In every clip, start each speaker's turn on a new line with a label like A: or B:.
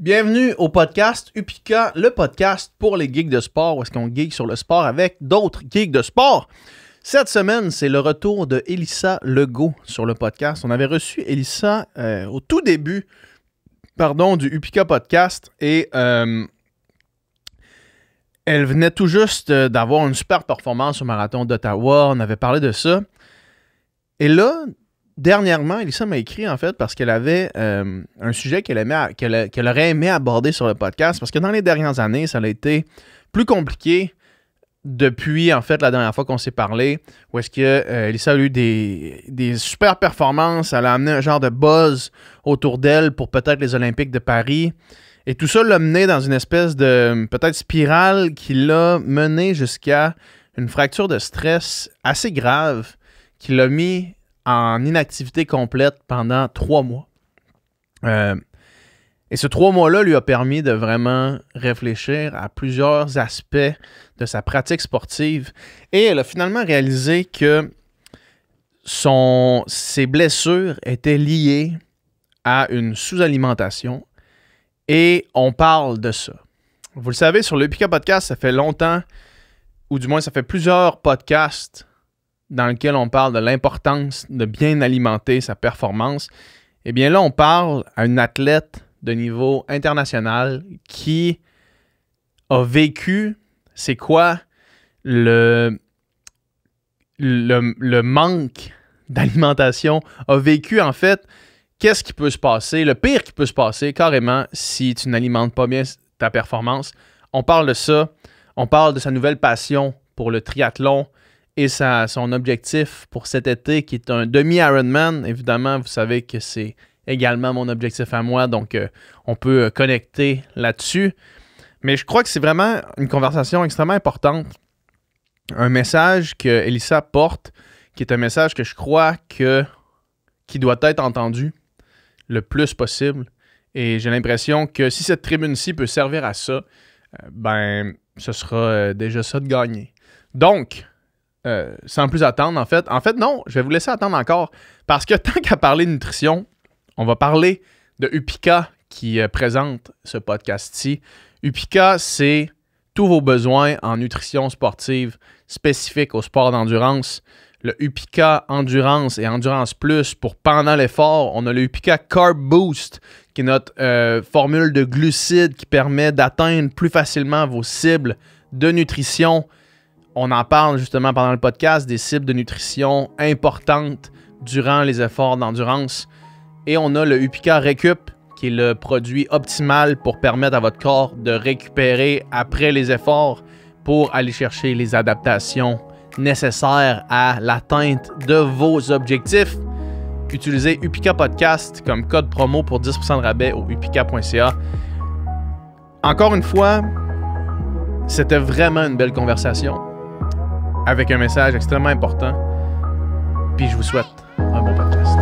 A: Bienvenue au podcast Upika, le podcast pour les geeks de sport, où est-ce qu'on geek sur le sport avec d'autres geeks de sport. Cette semaine, c'est le retour de Elissa Legault sur le podcast. On avait reçu Elissa euh, au tout début pardon, du Upika podcast et euh, elle venait tout juste euh, d'avoir une super performance au marathon d'Ottawa. On avait parlé de ça. Et là, dernièrement, Elissa m'a écrit en fait parce qu'elle avait euh, un sujet qu'elle qu'elle aurait aimé aborder sur le podcast parce que dans les dernières années, ça a été plus compliqué depuis en fait la dernière fois qu'on s'est parlé où est-ce que euh, a eu des, des, super performances, elle a amené un genre de buzz autour d'elle pour peut-être les Olympiques de Paris. Et tout ça l'a mené dans une espèce de peut-être spirale qui l'a mené jusqu'à une fracture de stress assez grave qui l'a mis en inactivité complète pendant trois mois. Euh, et ce trois mois-là lui a permis de vraiment réfléchir à plusieurs aspects de sa pratique sportive. Et elle a finalement réalisé que son, ses blessures étaient liées à une sous-alimentation. Et on parle de ça. Vous le savez, sur le Pika Podcast, ça fait longtemps, ou du moins ça fait plusieurs podcasts dans lequel on parle de l'importance de bien alimenter sa performance, eh bien là, on parle à un athlète de niveau international qui a vécu, c'est quoi le, le, le manque d'alimentation, a vécu en fait qu'est-ce qui peut se passer, le pire qui peut se passer carrément si tu n'alimentes pas bien ta performance. On parle de ça, on parle de sa nouvelle passion pour le triathlon, et son objectif pour cet été, qui est un demi-Ironman. Évidemment, vous savez que c'est également mon objectif à moi, donc euh, on peut euh, connecter là-dessus. Mais je crois que c'est vraiment une conversation extrêmement importante. Un message que Elissa porte, qui est un message que je crois que qui doit être entendu le plus possible. Et j'ai l'impression que si cette tribune-ci peut servir à ça, euh, ben ce sera déjà ça de gagner. Donc, euh, sans plus attendre, en fait. En fait, non, je vais vous laisser attendre encore. Parce que tant qu'à parler de nutrition, on va parler de Upica qui euh, présente ce podcast-ci. Upica, c'est tous vos besoins en nutrition sportive spécifique au sport d'endurance. Le Upica Endurance et Endurance Plus pour pendant l'effort. On a le Upica Carb Boost, qui est notre euh, formule de glucides qui permet d'atteindre plus facilement vos cibles de nutrition on en parle justement pendant le podcast des cibles de nutrition importantes durant les efforts d'endurance. Et on a le Upica Recup, qui est le produit optimal pour permettre à votre corps de récupérer après les efforts pour aller chercher les adaptations nécessaires à l'atteinte de vos objectifs. Utilisez Upica Podcast comme code promo pour 10% de rabais au upica.ca. Encore une fois, c'était vraiment une belle conversation avec un message extrêmement important. Puis je vous souhaite un bon podcast.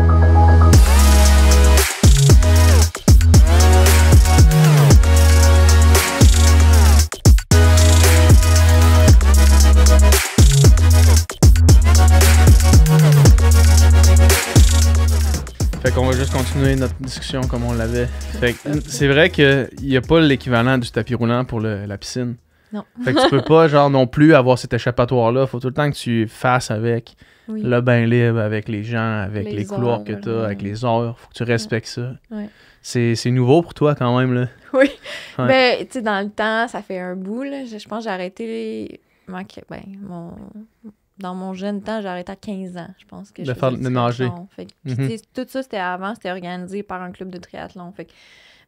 A: Fait qu'on va juste continuer notre discussion comme on l'avait. Fait c'est vrai qu'il n'y a pas l'équivalent du tapis roulant pour la piscine. Non. Fait que tu peux pas, genre, non plus avoir cet échappatoire-là. Faut tout le temps que tu fasses avec le bain libre, avec les gens, avec les, couloirs que t'as, avec les heures. Faut que tu respectes ça. C'est nouveau pour toi, quand même, là. Oui. Ben,
B: tu sais, dans le temps, ça fait un bout, là. Je, pense que j'ai arrêté ben, Dans mon jeune temps, j'ai arrêté à 15 ans, je pense que de faire de Fait mm-hmm. Tout ça, c'était avant, c'était organisé par un club de triathlon. Fait que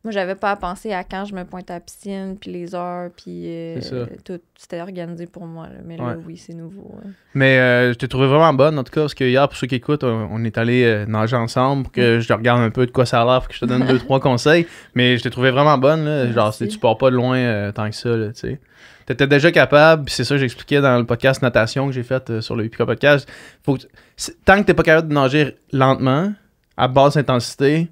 B: moi, j'avais pas à penser à quand je me pointe à piscine, puis les heures, puis euh, tout. C'était organisé pour moi. Mais
A: là, oui, c'est nouveau. Mais euh, je t'ai trouvé vraiment bonne, en tout cas, parce que hier, pour ceux qui écoutent, on, est allé euh, nager ensemble pour que mm. je regarde un peu de quoi ça a l'air, pour que je te donne deux, trois conseils. Mais je t'ai trouvé vraiment bonne. Là. Genre, tu pars pas de loin tant que ça, tu sais t'étais déjà capable, c'est ça que j'expliquais dans le podcast natation que j'ai fait sur le UPK podcast. Faut que, tant que t'es pas capable de nager lentement, à basse intensité,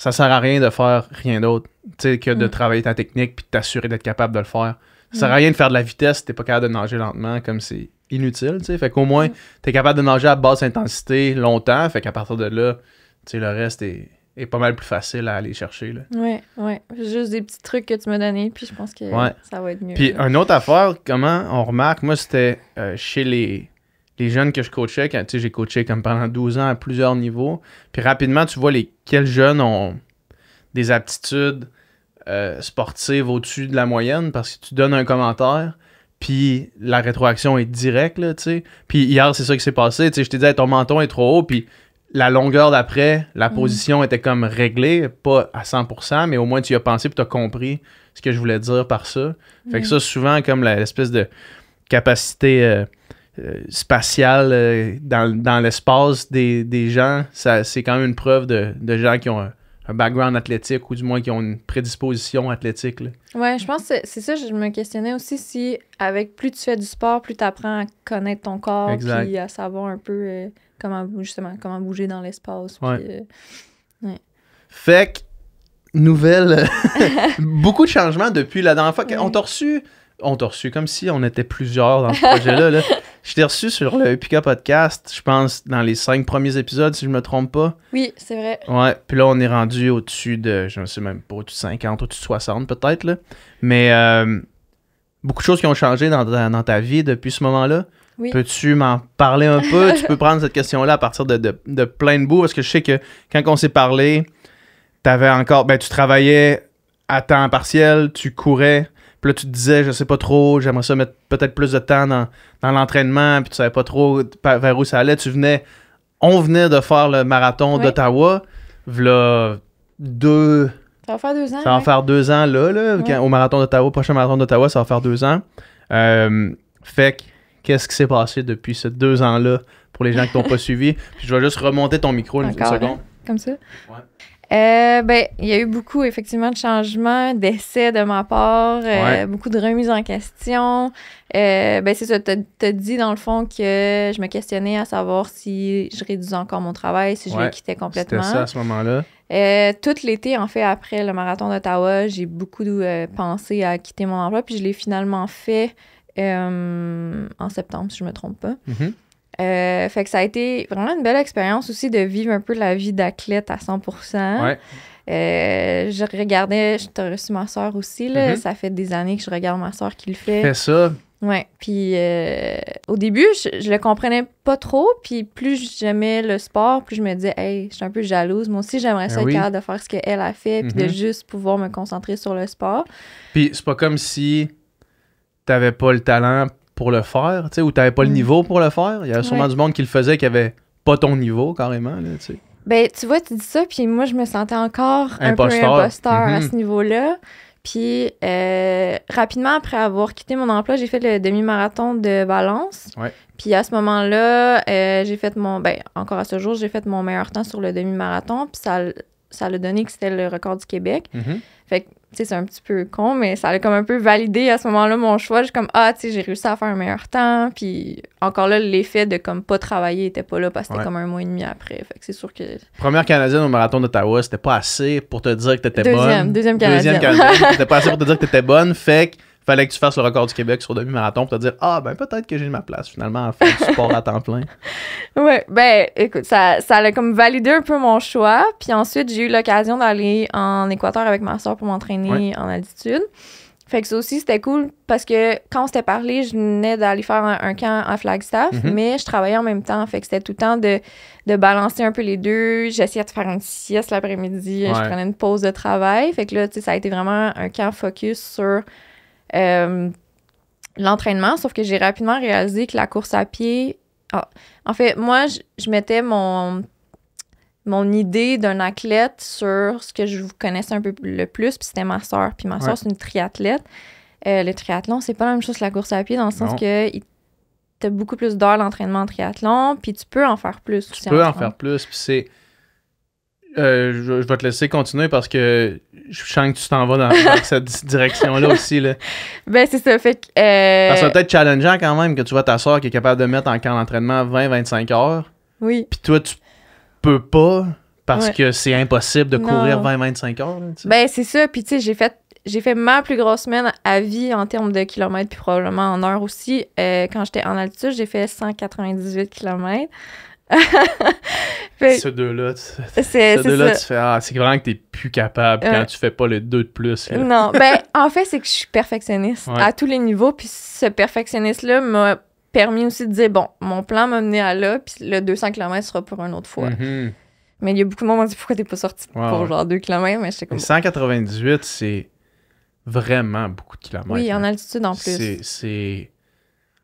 A: ça sert à rien de faire rien d'autre que de mm. travailler ta technique puis de t'assurer d'être capable de le faire. Ça sert à mm. rien de faire de la vitesse, si t'es pas capable de nager lentement comme c'est inutile. sais. Fait qu'au moins, mm. t'es capable de nager à basse intensité longtemps. Fait qu'à partir de là, le reste est, pas mal plus facile à aller chercher. Là.
B: Ouais, ouais. Juste des petits trucs que tu m'as donnés, puis je pense que ça va être mieux. Puis une
A: autre affaire, comment on remarque, moi, c'était euh, chez les les jeunes que je coachais, quand j'ai coaché comme pendant 12 ans à plusieurs niveaux, puis rapidement, tu vois les, quels jeunes ont des aptitudes euh, sportives au-dessus de la moyenne parce que tu donnes un commentaire, puis la rétroaction est directe, Puis hier, c'est ça qui s'est passé, tu je te dit, ton menton est trop haut, puis la longueur d'après, la mm. position était comme réglée, pas à 100%, mais au moins tu y as pensé, puis tu as compris ce que je voulais dire par ça. Fait que mm. ça, souvent, comme l'espèce de capacité... Euh, euh, spatial euh, dans, l'espace des, des, gens, c'est quand même une preuve de, gens qui ont un, background athlétique ou du moins qui ont une prédisposition athlétique.
B: Ouais, je pense que c'est ça, je me questionnais aussi si avec plus tu fais du sport, plus tu apprends à connaître ton corps, et à savoir un peu euh, comment, justement, comment bouger dans l'espace.
A: Fait nouvelle, beaucoup de changements depuis la dernière fois. On t'a reçu on t'a reçu comme si on était plusieurs dans ce projet-là. Là. Je t'ai reçu sur le Epica Podcast, je pense, dans les cinq premiers épisodes, si je me trompe pas. Oui, c'est vrai. Ouais, puis là, on est rendu au-dessus de, je ne sais même pas, au-dessus de 50, au-dessus de 60 peut-être, là. Mais euh, beaucoup de choses qui ont changé dans, ta vie depuis ce moment-là. Peux-tu m'en parler un peu? tu peux prendre cette question-là à partir de, de, plein de bouts, parce que je sais que quand on s'est parlé, t'avais encore, ben, tu travaillais à temps partiel, tu courais, puis là, tu te disais, je sais pas trop, j'aimerais ça mettre peut-être plus de temps dans, l'entraînement, puis tu savais pas trop vers où ça allait. Tu venais, on venait de faire le marathon d'Ottawa, v'là deux.
B: Ça va faire deux ans. Ça va faire
A: deux ans, là, là au marathon d'Ottawa, prochain marathon d'Ottawa, ça va faire deux ans. Euh, fait qu'est-ce qui s'est passé depuis ces deux ans-là pour les gens qui t'ont pas suivi? Puis je vais juste remonter ton micro une seconde. Hein.
B: Comme ça? Ouais. Euh, ben, il y a eu beaucoup, effectivement, de changements, d'essais de ma part, euh, beaucoup de remises en question. Euh, ben, c'est ça, t'as dit, dans le fond, que je me questionnais à savoir si je réduisais encore mon travail, si je le quittais complètement. C'était ça, à ce moment-là. Euh, tout l'été, en fait, après le marathon d'Ottawa, j'ai beaucoup pensé à quitter mon emploi, puis je l'ai finalement fait en septembre, si je me trompe pas. Mm-hmm. Euh, fait que ça a été vraiment une belle expérience aussi de vivre un peu la vie d'athlète à 100 ouais. Euh, je regardais, j'ai reçu ma soeur aussi, mm-hmm. ça fait des années que je regarde ma soeur qui le fait. Fais ça. Ouais, puis euh, au début, je, le comprenais pas trop, puis plus j'aimais le sport, plus je me disais, hey, je suis un peu jalouse. Moi aussi, j'aimerais ben ça de faire ce qu'elle a fait, puis de mm-hmm. juste pouvoir me concentrer sur le sport.
A: Puis c'est pas comme si tu t'avais pas le talent pour le faire, tu sais, ou t'avais pas le mm. niveau pour le faire. Il y avait sûrement du monde qui le faisait qui avait pas ton niveau carrément, là, tu
B: Ben, tu vois, tu dis ça, puis moi, je me sentais encore un peu imposteur à mm-hmm. ce niveau-là. Puis, euh, rapidement après avoir quitté mon emploi, j'ai fait le demi-marathon de balance. Puis, à ce moment-là, euh, j'ai fait mon. Ben, encore à ce jour, j'ai fait mon meilleur temps sur le demi-marathon. Puis, ça, ça a donné que c'était le record du Québec. Mm-hmm. Fait que sais, c'est un petit peu con, mais ça allait comme un peu validé à ce moment-là mon choix. J'ai comme, ah, tu sais, j'ai réussi à faire un meilleur temps. Puis encore là, l'effet de comme pas travailler était pas là parce que c'était comme un mois et demi après. Fait que c'est sûr que.
A: Première Canadienne au marathon d'Ottawa, c'était pas assez pour te dire que t'étais bonne. Deuxième, deuxième Canadienne. Deuxième Canadienne. c'était pas assez pour te dire que t'étais bonne. Fait que Fallait que tu fasses le record du Québec sur demi-marathon pour te dire Ah, ben peut-être que j'ai ma place finalement à faire du sport à temps plein.
B: Oui, ben écoute, ça, ça a comme validé un peu mon choix. Puis ensuite, j'ai eu l'occasion d'aller en Équateur avec ma soeur pour m'entraîner en altitude. Fait que ça aussi, c'était cool parce que quand on s'était parlé, je venais d'aller faire un, camp à Flagstaff, mhm. mais je travaillais en même temps. Fait que c'était tout le temps de, balancer un peu les deux. J'essayais de faire une sieste l'après-midi. Je prenais une pause de travail. Fait que là, tu sais, ça a été vraiment un camp focus sur euh, l'entraînement, sauf que j'ai rapidement réalisé que la course à pied. Ah, en fait, moi, je, mettais mon, mon idée d'un athlète sur ce que je vous connaissais un peu le plus, puis c'était ma soeur. Puis ma soeur, c'est une triathlète. Euh, le triathlon, c'est pas la même chose que la course à pied, dans le sens que t'as beaucoup plus d'heures d'entraînement en triathlon, puis tu peux en faire plus. Tu peux en, en faire
A: plus, puis c'est euh, je, vais te laisser continuer parce que je sens que tu t'en vas dans, cette direction-là aussi. Là.
B: Ben, c'est ça. Fait peut-être
A: challengeant quand même que tu vois ta soeur qui est capable de mettre en camp d'entraînement 20-25 heures. Oui. Puis toi, tu peux pas parce que c'est impossible de courir 20-25 heures.
B: ben, c'est ça. Puis tu sais, j'ai fait. J'ai fait ma plus grosse semaine à vie en termes de kilomètres, puis probablement en heures aussi. Euh, quand j'étais en altitude, j'ai fait 198 kilomètres.
A: fait, ce deux-là, tu... tu fais ah, c'est vraiment que t'es plus capable quand tu fais pas le deux de plus. Non, ben
B: en fait, c'est que je suis perfectionniste à tous les niveaux, puis ce perfectionniste-là m'a permis aussi de dire bon, mon plan m'a mené à là, puis le 200 km sera pour une autre fois. Mm-hmm. Mais il y a beaucoup de monde qui m'ont dit pourquoi t'es pas sorti pour genre 2 km, mais je
A: 198, c'est vraiment beaucoup de kilomètres. Oui, en altitude en plus. C'est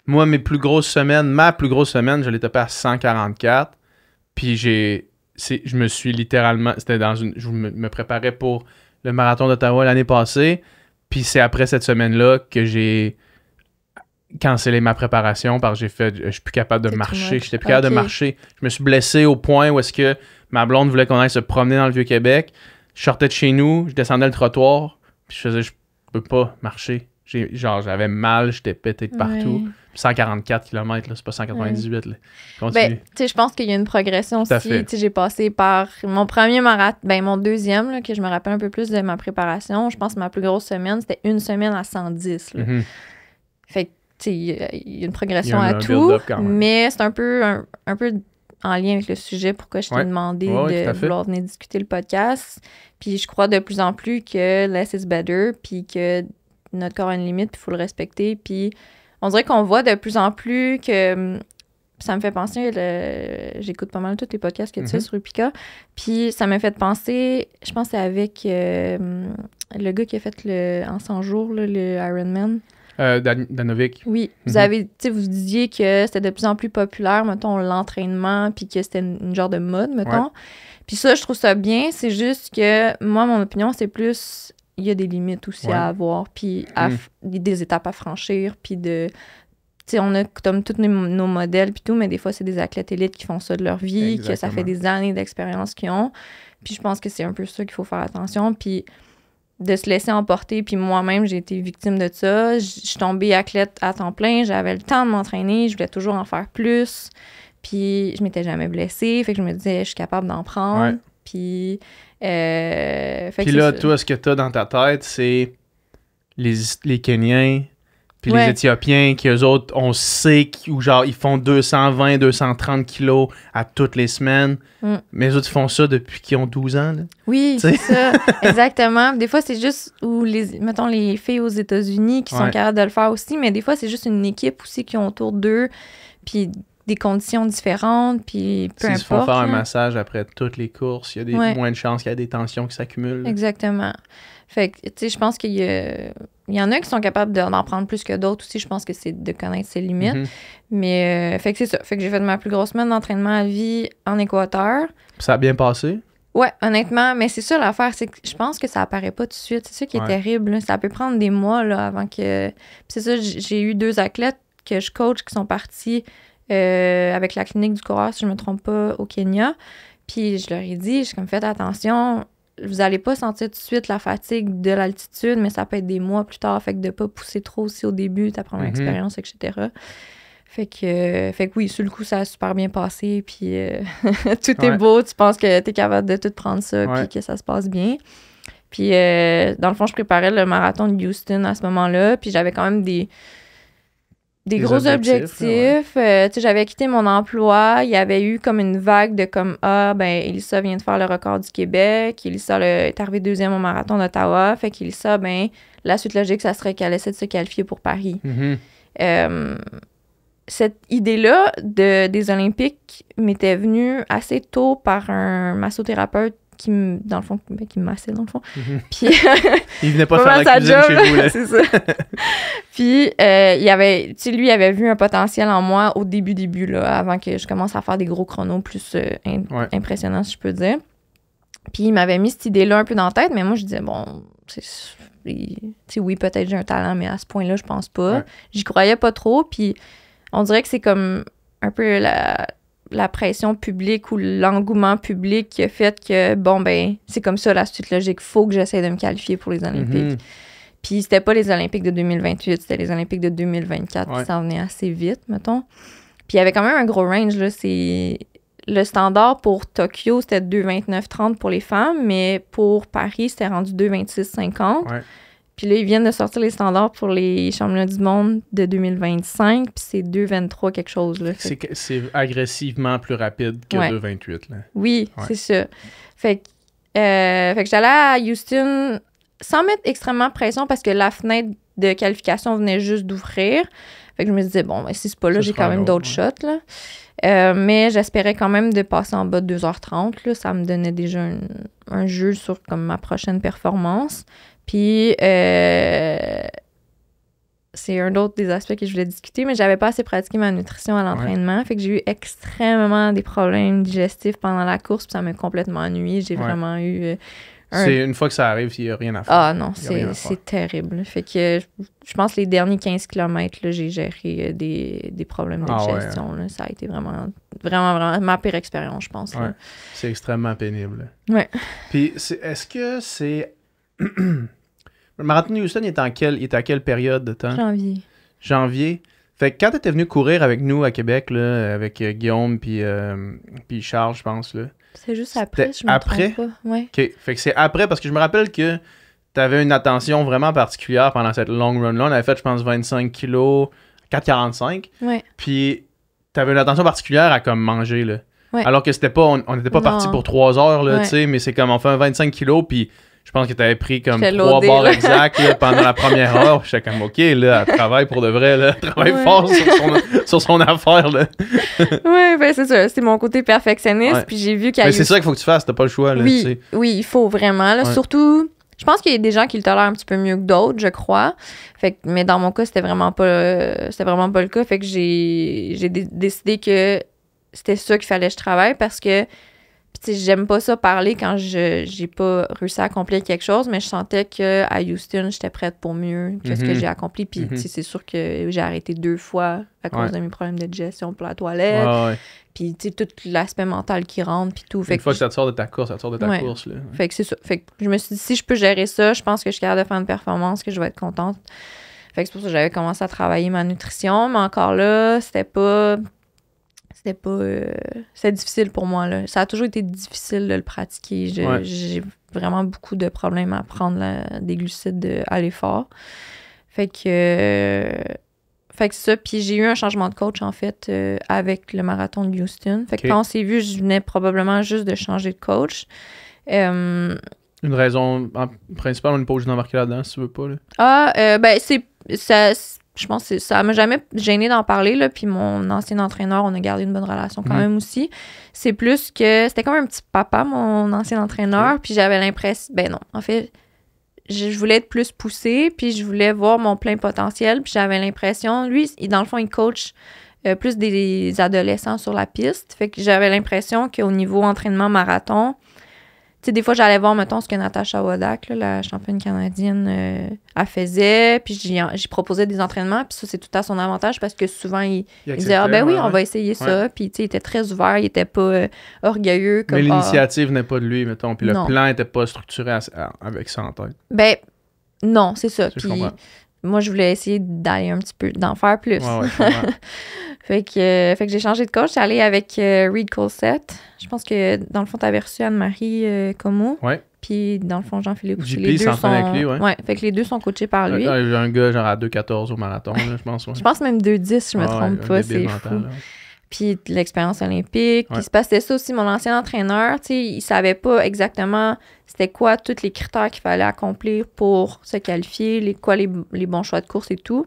A: moi, mes plus grosses semaines, ma plus grosse semaine, je l'ai tapé à 144. Puis j'ai. Je me suis littéralement. C'était dans une. Je me, préparais pour le marathon d'Ottawa l'année passée. Puis c'est après cette semaine-là que j'ai cancellé ma préparation parce que j'ai fait je suis plus capable de marcher, j'étais plus capable de marcher. Je me suis blessé au point où est-ce que ma blonde voulait qu'on aille se promener dans le Vieux-Québec. Je sortais de chez nous, je descendais le trottoir, puis je faisais je peux pas marcher. Genre j'avais mal, j'étais pété de partout. 144 km, c'est pas 198. Ben,
B: je pense qu'il y a une progression aussi. J'ai passé par mon premier marathon, ben, mon deuxième, que je me rappelle un peu plus de ma préparation. Je pense que ma plus grosse semaine, c'était une semaine à 110. Mm-hmm. Fait il y, a une progression à tout, mais c'est un peu, un, peu en lien avec le sujet pourquoi je t'ai demandé de vouloir venir discuter le podcast. Puis je crois de plus en plus que less is better, puis que notre corps a une limite, il faut le respecter, puis on dirait qu'on voit de plus en plus que hum, ça me fait penser, le... j'écoute pas mal tous les podcasts que tu mhm. sur Upica. Puis ça m'a fait penser, je pense c'est avec euh, hum, le gars qui a fait le en 100 jours, le Iron
A: euh, Danovic. Oui, vous mhm. avez,
B: vous disiez que c'était de plus en plus populaire, mettons, l'entraînement, puis que c'était une, une, genre de mode, mettons. Puis ça, je trouve ça bien. C'est juste que moi, mon opinion, c'est plus il y a des limites aussi à avoir, puis mm. des étapes à franchir, puis de... sais, on a comme tous nos, modèles, puis tout, mais des fois, c'est des athlètes élites qui font ça de leur vie, que ça fait des années d'expérience qu'ils ont. Puis je pense que c'est un peu ça qu'il faut faire attention, puis de se laisser emporter. Puis moi-même, j'ai été victime de ça. Je suis tombée athlète à temps plein, j'avais le temps de m'entraîner, je voulais toujours en faire plus. Puis je m'étais jamais blessée, fait que je me disais, je suis capable d'en prendre. Puis euh, puis là, toi,
A: ce que tu as dans ta tête, c'est les, les Kenyans, puis les Éthiopiens, qui eux autres, on sait, ou genre, ils font 220, 230 kilos à toutes les semaines. Mm. Mais eux autres, font ça depuis qu'ils ont 12 ans. Oui, c'est ça.
B: Exactement. Des fois, c'est juste, ou les, mettons, les filles aux États-Unis qui sont capables de le faire aussi, mais des fois, c'est juste une équipe aussi qui ont autour d'eux. Puis des conditions différentes, puis peu si importe. font faire un
A: massage après toutes les courses, il y a des, moins de chances qu'il y a des tensions qui s'accumulent.
B: Exactement. Fait que, tu sais, je pense qu'il y, y, en a qui sont capables d'en prendre plus que d'autres aussi. Je pense que c'est de connaître ses limites. Mhm. Mais, euh, fait que c'est ça. Fait que j'ai fait ma plus grosse semaine d'entraînement à vie en Équateur.
A: Ça a bien passé?
B: Ouais, honnêtement, mais c'est ça l'affaire, c'est que je pense que ça apparaît pas tout de suite. C'est ça qui est terrible. Ça peut prendre des mois là, avant que. c'est ça, j'ai eu deux athlètes que je coach qui sont partis euh, avec la clinique du coureur, si je ne me trompe pas, au Kenya. Puis je leur ai dit, je suis comme, faites attention, vous n'allez pas sentir tout de suite la fatigue de l'altitude, mais ça peut être des mois plus tard, fait que de ne pas pousser trop aussi au début, ta première mhm. expérience, etc. Fait que, fait que oui, sur le coup, ça a super bien passé, puis euh, tout est beau, tu penses que tu es capable de tout prendre ça, puis que ça se passe bien. Puis, euh, dans le fond, je préparais le marathon de Houston à ce moment-là, puis j'avais quand même des des, gros objectifs. Euh, j'avais quitté mon emploi. Il y avait eu comme une vague de comme Ah, ben, Elissa vient de faire le record du Québec. Elissa est arrivée deuxième au marathon d'Ottawa. Fait qu'Elissa, ben, la suite logique, ça serait qu'elle essaie de se qualifier pour Paris. Mm-hmm. Euh, cette idée-là de, des Olympiques m'était venue assez tôt par un massothérapeute qui me, dans le fond, ben, qui massait, dans le fond. Mhm. Puis, il venait pas faire la cuisine chez vous, là. c'est ça. Puis, euh, avait, tu lui, avait vu un potentiel en moi au début, début, là, avant que je commence à faire des gros chronos plus euh, impressionnants, si je peux dire. Puis, il m'avait mis cette idée-là un peu dans la tête, mais moi, je disais, bon, c'est oui, peut-être j'ai un talent, mais à ce point-là, je pense pas. J'y croyais pas trop, puis on dirait que c'est comme un peu la, la pression publique ou l'engouement public qui a fait que, bon, ben, c'est comme ça la suite logique. Faut que j'essaie de me qualifier pour les mhm. Olympiques. Puis c'était pas les Olympiques de 2028, c'était les Olympiques de 2024 Ça qui assez vite, mettons. Puis il y avait quand même un gros range, là. C'est le standard pour Tokyo, c'était 2,29,30 pour les femmes, mais pour Paris, c'était rendu 2,26,50. Puis là, ils viennent de sortir les standards pour les championnats du monde de 2025, puis c'est 2,23 quelque chose.
A: c'est, agressivement plus rapide que 2,28. Oui, c'est ça. Euh,
B: fait, que j'allais à Houston sans mettre extrêmement pression parce que la fenêtre de qualification venait juste d'ouvrir. Fait que je me disais, bon, ben, si c'est pas là, j'ai quand même d'autres shots. Euh, mais j'espérais quand même de passer en bas de 2h30. Là. Ça me donnait déjà un, jeu sur comme ma prochaine performance. Puis, euh, c'est un autre des aspects que je voulais discuter, mais j'avais pas assez pratiqué ma nutrition à l'entraînement. Fait que j'ai eu extrêmement des problèmes digestifs pendant la course, puis ça m'a complètement ennuyé. J'ai vraiment eu. Euh, c'est
A: une fois que ça arrive, il n'y a rien à faire. Ah non, c'est
B: terrible. Fait que je pense que les derniers 15 km, j'ai géré euh, des, problèmes de ah digestion. Hein. Ça a été vraiment, vraiment, ma pire expérience, je pense.
A: C'est extrêmement pénible. Oui. Puis, est-ce que c'est. Le marathon Houston, est, en quelle, est à quelle période de temps? Janvier. Janvier. Fait que quand t'étais venu courir avec nous à Québec, là, avec euh, Guillaume puis, euh, puis Charles, je pense, là. C'est
B: juste après, je me après? trompe pas.
A: Fait que c'est après, parce que je me rappelle que t'avais une attention vraiment particulière pendant cette long run-là. On avait fait, je pense, 25 kilos, 4,45. Ouais. Puis t'avais une attention particulière à comme manger, là. Alors que c'était pas, on n'était pas parti pour 3 heures, là, tu sais, mais c'est comme on fait un 25 kilos, puis je pense que tu avais pris comme trois barres exacts pendant la première heure. J'étais comme, OK, là, elle travaille pour de vrai, là, elle travaille fort sur son, sur son, affaire. Là.
B: ouais, ben, c'est ça. C'est mon côté perfectionniste. Puis j'ai vu Mais c'est ça
A: qu'il faut que tu fasses, t'as pas le choix. Là, oui,
B: oui, il faut vraiment. Surtout. Je pense qu'il y a des gens qui le tolèrent un petit peu mieux que d'autres, je crois. Fait mais dans mon cas, c'était vraiment pas c'était vraiment pas le cas. Fait que j'ai décidé que c'était ça qu'il fallait que je travaille parce que j'aime pas ça parler quand je j'ai pas réussi à accomplir quelque chose, mais je sentais que à Houston, j'étais prête pour mieux que ce que mm-hmm. j'ai accompli. Puis mm-hmm. c'est sûr que j'ai arrêté deux fois à cause de mes problèmes de digestion pour la toilette. Puis tu sais, tout l'aspect mental qui rentre, puis tout. Fait Une fois que,
A: ça de ta course, ça sort de ta course. Fait que
B: c'est ça. Fait que je me suis dit, si je peux gérer ça, je pense que je suis capable de faire une performance, que je vais être contente. Fait que c'est pour ça que j'avais commencé à travailler ma nutrition, mais encore là, c'était pas c'était pas. Euh, c'est difficile pour moi. Là. Ça a toujours été difficile de le pratiquer. J'ai vraiment beaucoup de problèmes à prendre des glucides euh, à l'effort. Fait que. Euh, fait que ça. Puis j'ai eu un changement de coach, en fait, avec le marathon de Houston. Fait que quand on s'est vu, je venais probablement juste de changer de coach. une
A: raison principale, une pause pas d'embarquer là-dedans si tu veux pas.
B: Ah, ben, c'est je pense que ça m'a jamais gêné d'en parler. Là. Puis mon ancien entraîneur, on a gardé une bonne relation quand mhm. même aussi. C'est plus que c'était comme un petit papa, mon ancien entraîneur. Puis j'avais l'impression, ben non, en fait, je, voulais être plus poussée, puis je voulais voir mon plein potentiel. Puis j'avais l'impression, lui, dans le fond, il coach euh, plus des, adolescents sur la piste. Fait que j'avais l'impression qu'au niveau entraînement marathon, des fois, j'allais voir, mettons, ce que Natasha Wadak, la championne canadienne, euh, faisait, puis j'y proposais des entraînements, puis ça, c'est tout à son avantage parce que souvent, il, il, disait ah, ben oui, on va essayer ça. Puis, tu sais, il était très ouvert, il était pas euh, orgueilleux. Comme, Mais ah, l'initiative
A: n'est pas de lui, mettons, puis le plan était pas structuré avec ça en tête.
B: Ben, non, c'est ça. Puis, moi, je voulais essayer d'aller un petit peu, d'en faire plus. fait que, euh, que j'ai changé de coach. J'ai allée avec euh, Reed Colset. Je pense que, dans le fond, t'avais reçu Anne-Marie euh, Como. Puis, dans le fond, Jean-Philippe JP les deux sont... avec lui, oui. Fait que les deux sont coachés par lui. J'ai
A: un gars, genre, à 2,14 au marathon, je pense. Ouais. je pense même 2,10, je me ah, trompe pas. C'est fou. Là
B: puis l'expérience olympique. Puis se passait ça aussi, mon ancien entraîneur, tu sais, il savait pas exactement c'était quoi tous les critères qu'il fallait accomplir pour se qualifier, les, quoi les, bons choix de course et tout.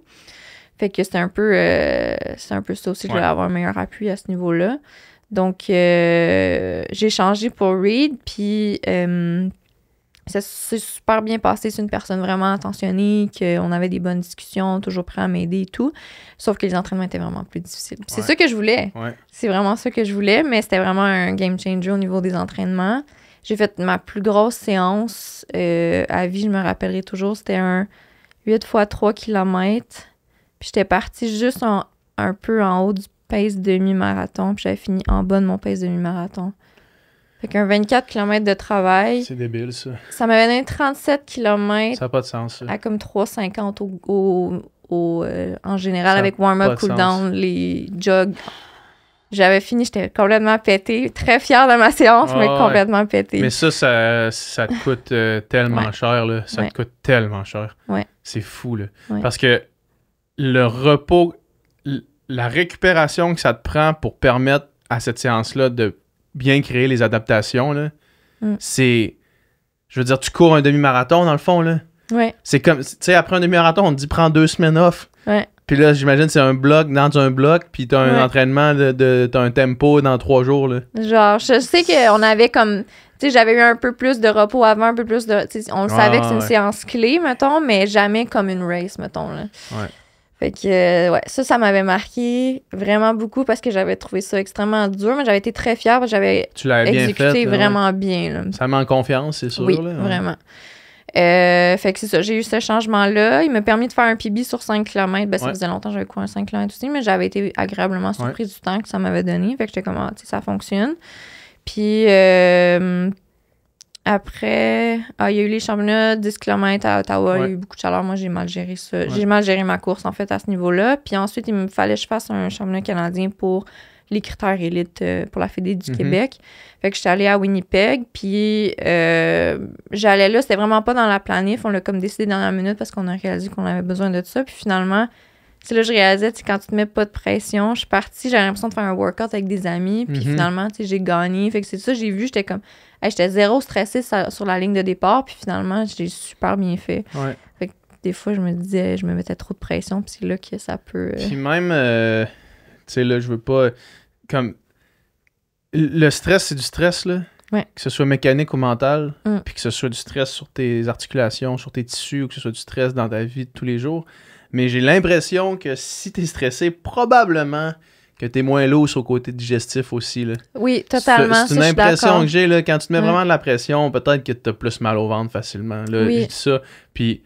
B: Fait que c'était un peu, euh, c'est un peu ça aussi, je voulais avoir un meilleur appui à ce niveau-là. Donc, euh, j'ai changé pour Reed, puis euh, ça s'est super bien passé. C'est une personne vraiment attentionnée, qu'on avait des bonnes discussions, toujours prêt à m'aider et tout. Sauf que les entraînements étaient vraiment plus difficiles. C'est ça que je voulais. C'est vraiment ça que je voulais, mais c'était vraiment un game changer au niveau des entraînements. J'ai fait ma plus grosse séance euh, à vie, je me rappellerai toujours. C'était un 8 x 3 km. Puis j'étais partie juste un peu en haut du pace demi-marathon. Puis j'avais fini en bas de mon pace demi-marathon. Fait qu'un 24 km de travail. C'est débile, ça. Ça m'avait donné 37 km. Ça n'a pas de sens, ça. À comme 3,50 au, au, au euh, en général, avec warm-up, cool-down, les jogs. J'avais fini, j'étais complètement pété, très fier de ma séance, mais complètement pété. Mais
A: ça, ça, te coûte euh, tellement cher, là. Ça te coûte tellement cher. Ouais. C'est fou, là. Parce que le repos, la récupération que ça te prend pour permettre à cette séance-là de bien créer les adaptations, mm. c'est. Je veux dire, tu cours un demi-marathon, dans le fond, là. C'est comme, tu sais, après un demi-marathon, on te dit prends deux semaines off. Ouais. Puis là, j'imagine, c'est un bloc dans un bloc, puis t'as un entraînement, de, t'as un tempo dans trois jours,
B: Genre, je sais qu'on avait comme. Tu sais, j'avais eu un peu plus de repos avant, un peu plus de. On savait que c'est une séance clé, mettons, mais jamais comme une race, mettons, là. Ouais. Fait que, euh, ouais, ça, ça m'avait marqué vraiment beaucoup parce que j'avais trouvé ça extrêmement dur, mais j'avais été très fière parce que j'avais exécuté vraiment bien.
A: Ça met en confiance, c'est sûr. Oui, vraiment.
B: Euh, fait que c'est ça, j'ai eu ce changement-là. Il m'a permis de faire un PB sur 5 km. Ben, ça faisait longtemps que j'avais couru un 5 km aussi, mais j'avais été agréablement surprise du temps que ça m'avait donné. Fait que j'étais comme, ah, tu sais, ça fonctionne. Puis, euh, après, ah, il y a eu les championnats 10 km à Ottawa. Il y a eu beaucoup de chaleur. Moi, j'ai mal géré ça. J'ai mal géré ma course, en fait, à ce niveau-là. Puis ensuite, il me fallait que je fasse un championnat canadien pour les critères élites euh, pour la Fédé du mhm. Québec. Fait que j'étais allée à Winnipeg, puis euh, j'allais là, c'était vraiment pas dans la planif. On l'a comme décidé dans la minute parce qu'on a réalisé qu'on avait besoin de ça. Puis finalement, c'est là je réalisais, quand tu te mets pas de pression, je suis partie, j'avais l'impression de faire un workout avec des amis, puis mhm. finalement, tu finalement, j'ai gagné. Fait que c'est ça, j'ai vu, j'étais comme, j'étais zéro stressé sur la ligne de départ, puis finalement, j'ai super bien fait. des fois, je me disais, je me mettais trop de pression, puis c'est là que ça peut. Euh, puis
A: même, euh, tu sais, là, je veux pas. Comme. Le stress, c'est du stress, là. Que ce soit mécanique ou mental, mm. puis que ce soit du stress sur tes articulations, sur tes tissus, ou que ce soit du stress dans ta vie de tous les jours. Mais j'ai l'impression que si tu es stressé, probablement que t'es moins lourd sur le côté digestif aussi. Là. Oui, totalement. C'est une impression que j'ai. quand tu te mets vraiment de la pression, peut-être que t'as plus mal au ventre facilement. Là, ça. Puis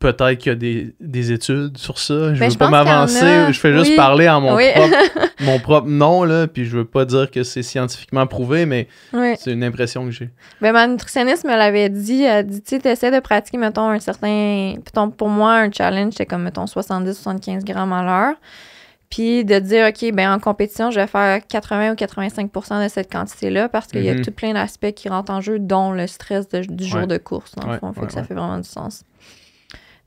A: peut-être qu'il y a des, études sur ça. Je ben, veux pas m'avancer. Je fais juste parler en mon, propre, nom, là, puis je veux pas dire que c'est scientifiquement prouvé, mais c'est une impression que j'ai.
B: Ben, ma nutritionniste me l'avait dit. Elle dit, tu essaies de pratiquer, mettons, un certain... pour moi, un challenge, c'est comme, mettons, 70-75 grammes à l'heure. Puis de dire, OK, ben en compétition, je vais faire 80 ou 85 de cette quantité-là parce qu'il y a mm-hmm. tout plein d'aspects qui rentrent en jeu, dont le stress du jour de course, Donc, que ça fait vraiment du sens.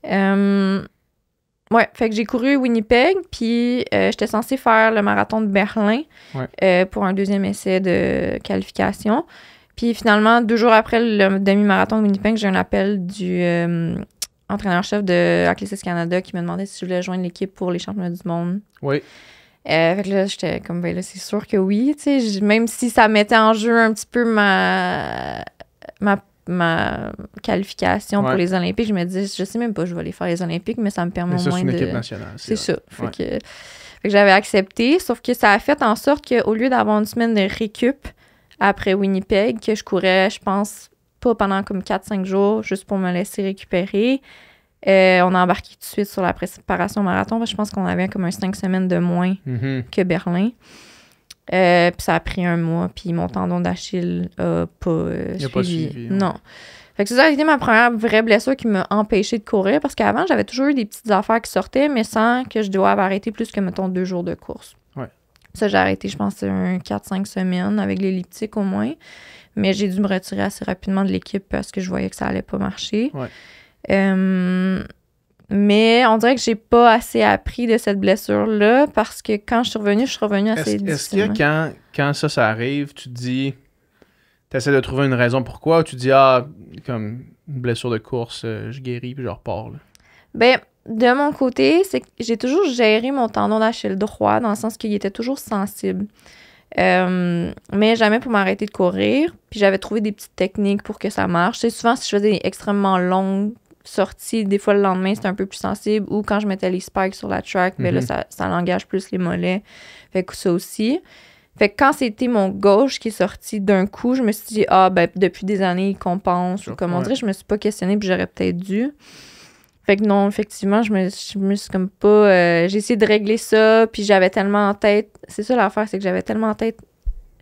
B: ouais, fait que j'ai couru Winnipeg, puis euh, j'étais censée faire le marathon de Berlin euh, pour un deuxième essai de qualification. Puis finalement, deux jours après le demi-marathon de Winnipeg, j'ai un appel du entraîneur-chef de Athletics Canada qui me demandait si je voulais joindre l'équipe pour les championnats du monde. Oui. Euh, fait que là, j'étais comme, ben là, c'est sûr que oui, même si ça mettait en jeu un petit peu ma, ma, qualification pour les Olympiques, je me disais, je sais même pas, je vais aller faire les Olympiques, mais ça me permet mais ça, c'est une de. C'est nationale. C'est ça. Fait que, que j'avais accepté, sauf que ça a fait en sorte qu'au lieu d'avoir une semaine de récup après Winnipeg, que je courais, je pense, pas pendant comme 4-5 jours, juste pour me laisser récupérer. Euh, on a embarqué tout de suite sur la préparation marathon, je pense qu'on avait comme un 5 semaines de moins mm-hmm. que Berlin. Euh, puis ça a pris un mois, puis mon tendon d'Achille a pas euh, suivi. Non. Fait que ça a été ma première vraie blessure qui m'a empêchée de courir, parce qu'avant, j'avais toujours eu des petites affaires qui sortaient, mais sans que je doive arrêter plus que, mettons, deux jours de course. Ça, j'ai arrêté, je pense, 4-5 semaines avec l'elliptique au moins. Mais j'ai dû me retirer assez rapidement de l'équipe parce que je voyais que ça allait pas marcher. Euh, mais on dirait que j'ai pas assez appris de cette blessure-là parce que quand je suis revenue, je suis revenue assez est est-ce que
A: quand, ça, ça arrive, tu dis, tu essaies de trouver une raison pourquoi ou tu dis, ah, comme une blessure de course, euh, je guéris puis je repars?
B: Ben, de mon côté, c'est que j'ai toujours géré mon tendon d'Achille droit, dans le sens qu'il était toujours sensible. Euh, mais jamais pour m'arrêter de courir. Puis j'avais trouvé des petites techniques pour que ça marche. C'est souvent, si je faisais des extrêmement longues sorties, des fois le lendemain, c'était un peu plus sensible. Ou quand je mettais les spikes sur la track, mais ben là, mhm. ça, ça l'engage plus les mollets. Fait que ça aussi. Fait que quand c'était mon gauche qui est sorti d'un coup, je me suis dit, ah, ben, depuis des années, il compense, ou comment dire, je me suis pas questionnée, puis j'aurais peut-être dû. Fait que non, effectivement, je me, je me suis comme pas. Euh, j'ai essayé de régler ça, puis j'avais tellement en tête. C'est ça l'affaire, c'est que j'avais tellement en tête.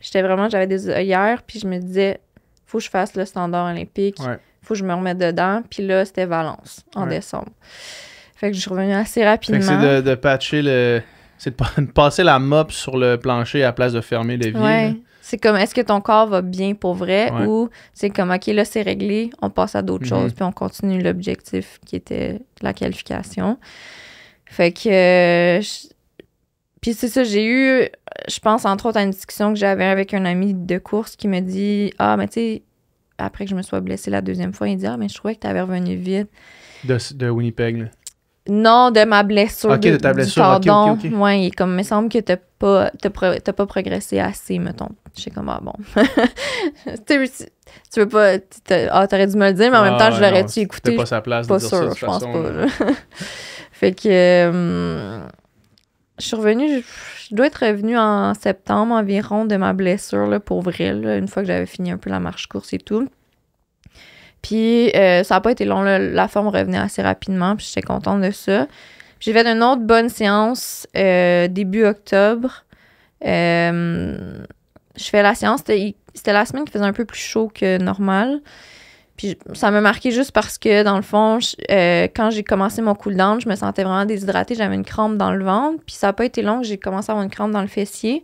B: J'étais vraiment, j'avais des œillères, puis je me disais, faut que je fasse le standard olympique, faut que je me remette dedans. Puis là, c'était Valence, en décembre. Fait que je suis revenue assez rapidement. c'est
A: de, patcher le. C'est de, passer la mop sur le plancher à place de fermer les villes.
B: C'est comme, est-ce que ton corps va bien pour vrai ou c'est comme, OK, là, c'est réglé, on passe à d'autres mhm. choses, puis on continue l'objectif qui était la qualification. Fait que. Euh, puis c'est ça, j'ai eu, je pense entre autres à une discussion que j'avais avec un ami de course qui me dit Ah, mais tu sais, après que je me sois blessée la deuxième fois, il dit Ah, mais je trouvais que t'avais revenu vite.
A: De, de Winnipeg, là.
B: Non, de ma blessure. Ok, de, ta blessure. OK, Ouais, il comme, il me semble que t'as pas, pas progressé assez, mettons, je comme, comment ah, bon. tu veux pas. Ah, t'aurais dû me le dire, mais en même ah temps, je l'aurais-tu écouté? pas sa place de je pense pas. fait que. Euh, je suis revenue, je, dois être revenue en septembre environ de ma blessure, là, pour avril une fois que j'avais fini un peu la marche-course et tout. Puis euh, ça n'a pas été long, la forme revenait assez rapidement, puis j'étais contente de ça. J'ai fait une autre bonne séance euh, début octobre. Euh, je fais la séance. C'était la semaine qui faisait un peu plus chaud que normal. Puis ça m'a marqué juste parce que, dans le fond, euh, quand j'ai commencé mon cool-down, je me sentais vraiment déshydratée. J'avais une crampe dans le ventre. Puis ça n'a pas été long j'ai commencé à avoir une crampe dans le fessier.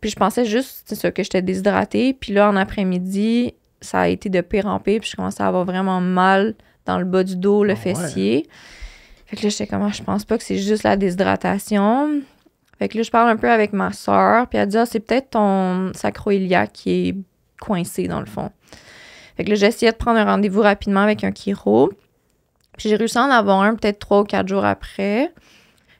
B: Puis je pensais juste, c'est ça, que j'étais déshydratée. Puis là, en après-midi, ça a été de pire en pire. Puis je commençais à avoir vraiment mal dans le bas du dos, le ah fessier. Fait que là, je comme, comment ah, je pense pas que c'est juste la déshydratation. Fait que là, je parle un peu avec ma soeur, puis elle dit, ah, c'est peut-être ton sacro-ilia qui est coincé dans le fond. Fait que là, j'essayais de prendre un rendez-vous rapidement avec un chiro. Puis j'ai réussi à en avoir un peut-être trois ou quatre jours après.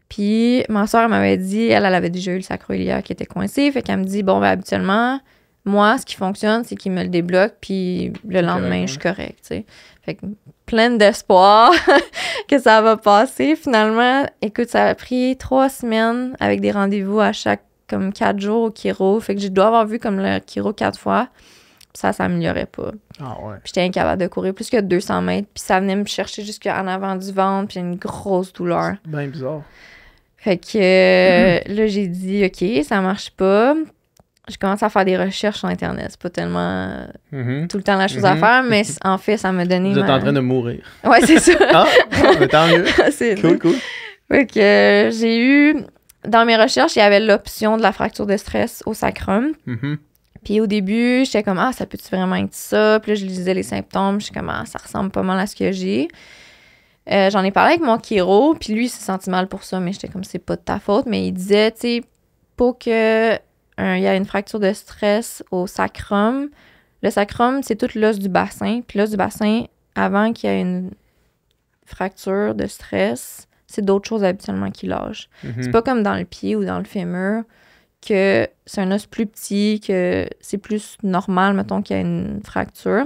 B: Puis ma soeur m'avait dit, elle, elle avait déjà eu le sacro-ilia qui était coincé. Fait qu'elle me dit, bon, ben, habituellement, moi, ce qui fonctionne, c'est qu'il me le débloque, puis le lendemain, je suis correcte, tu Fait que pleine d'espoir que ça va passer. Finalement, écoute, ça a pris trois semaines avec des rendez-vous à chaque comme quatre jours au kiro Fait que je dois avoir vu comme le kiro quatre fois. ça, s'améliorait pas. Ah J'étais incapable de courir plus que 200 mètres. Puis ça venait me chercher jusqu'en avant du ventre. Puis une grosse douleur. C'est bizarre. Fait que euh, là, j'ai dit, OK, ça marche pas je commence à faire des recherches sur Internet. C'est pas tellement
A: mm-hmm. tout le temps la chose à mm-hmm. faire,
B: mais en fait, ça m'a donné. Vous êtes en train de
A: mourir. Ouais, c'est ça. ah, ah tant mieux. Ah, cool, cool.
B: Fait que euh, j'ai eu. Dans mes recherches, il y avait l'option de la fracture de stress au sacrum. Mm-hmm. Puis au début, j'étais comme Ah, ça peut-tu vraiment être ça? Puis là, je lisais les symptômes. Je suis comme Ah, ça ressemble pas mal à ce que j'ai. Euh, j'en ai parlé avec mon chiro, puis lui, il s'est senti mal pour ça, mais j'étais comme C'est pas de ta faute. Mais il disait, tu sais, pour que il y a une fracture de stress au sacrum. Le sacrum, c'est tout l'os du bassin. Puis l'os du bassin, avant qu'il y ait une fracture de stress, c'est d'autres choses habituellement qui lâchent. Mhm. C'est pas comme dans le pied ou dans le fémur que c'est un os plus petit, que c'est plus normal, mettons, qu'il y a une fracture.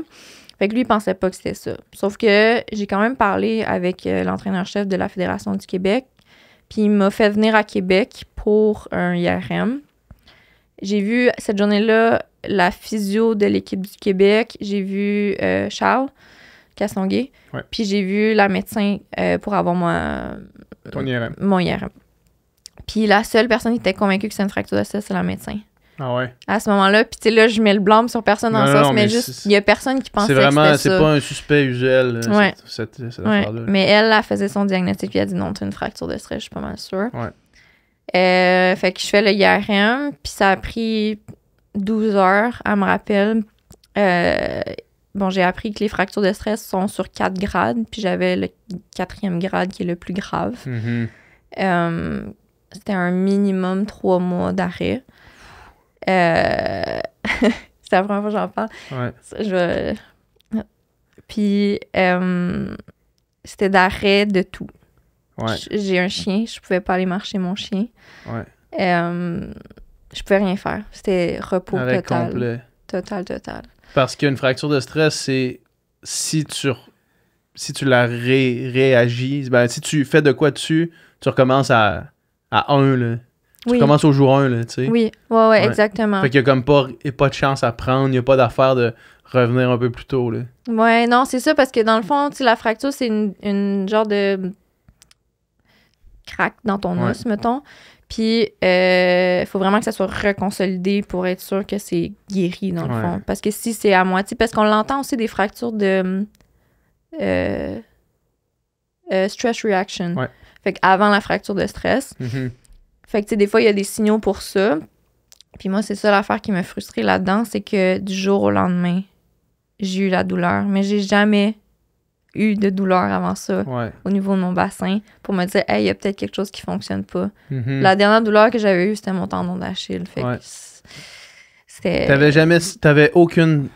B: Fait que lui, il pensait pas que c'était ça. Sauf que j'ai quand même parlé avec euh, l'entraîneur-chef de la Fédération du Québec, puis il m'a fait venir à Québec pour un IRM. J'ai vu cette journée-là la physio de l'équipe du Québec. J'ai vu euh, Charles Cassongué. Puis j'ai vu la médecin euh, pour avoir mon euh, IRM. Puis la seule personne qui était convaincue que c'est une fracture de c'est la médecin. Ah ouais. À ce moment-là, puis tu là, je mets le blâme sur personne en sens, mais, juste, il y a personne qui pensait vraiment, que c'était C'est pas un
A: suspect usuel, cette, affaire-là. Mais
B: elle, elle faisait son diagnostic, puis elle a dit non, c'est une fracture de stress, je suis pas mal sûre. Ouais. Euh, fait que je fais le IRM, puis ça a pris 12 heures, à me rappeler euh, bon, j'ai appris que les fractures de stress sont sur 4 grades, puis j'avais le quatrième grade qui est le plus grave. Mm-hmm. Euh, c'était un minimum 3 mois d'arrêt. C'est la première fois que j'en parle. Puis c'était d'arrêt de tout. J'ai un chien, je pouvais pas aller marcher mon chien. Ouais. Euh, je pouvais rien faire. C'était repos total. Total, total.
A: Parce qu'une fracture de stress, c'est si tu, si tu la ré, réagis, ben, si tu fais de quoi dessus, tu recommences à, à 1. Là. Tu recommences commences au jour 1, tu sais. Oui, ouais, exactement. Fait qu'il y a comme pas, et pas de chance à prendre, il n'y a pas d'affaire de revenir un peu plus tôt, là.
B: Ouais, non, c'est ça, parce que dans le fond, la fracture, c'est une, une, genre de craque dans ton os, mettons. Puis, il euh, faut vraiment que ça soit reconsolidé pour être sûr que c'est guéri, dans le fond. Parce que si c'est à moitié, parce qu'on l'entend aussi des fractures de euh, euh, stress reaction. fait Fait avant la fracture de stress. Mm-hmm. Fait que, tu sais, des fois, il y a des signaux pour ça. Puis moi, c'est ça l'affaire qui me frustrée là-dedans, c'est que du jour au lendemain, j'ai eu la douleur. Mais j'ai jamais eu de douleur avant ça au niveau de mon bassin pour me dire, hey, il y a peut-être quelque chose qui fonctionne pas. Mm-hmm. La dernière douleur que j'avais eue, c'était mon tendon d'Achille. Fait c'était.
A: T'avais jamais. T'avais aucune.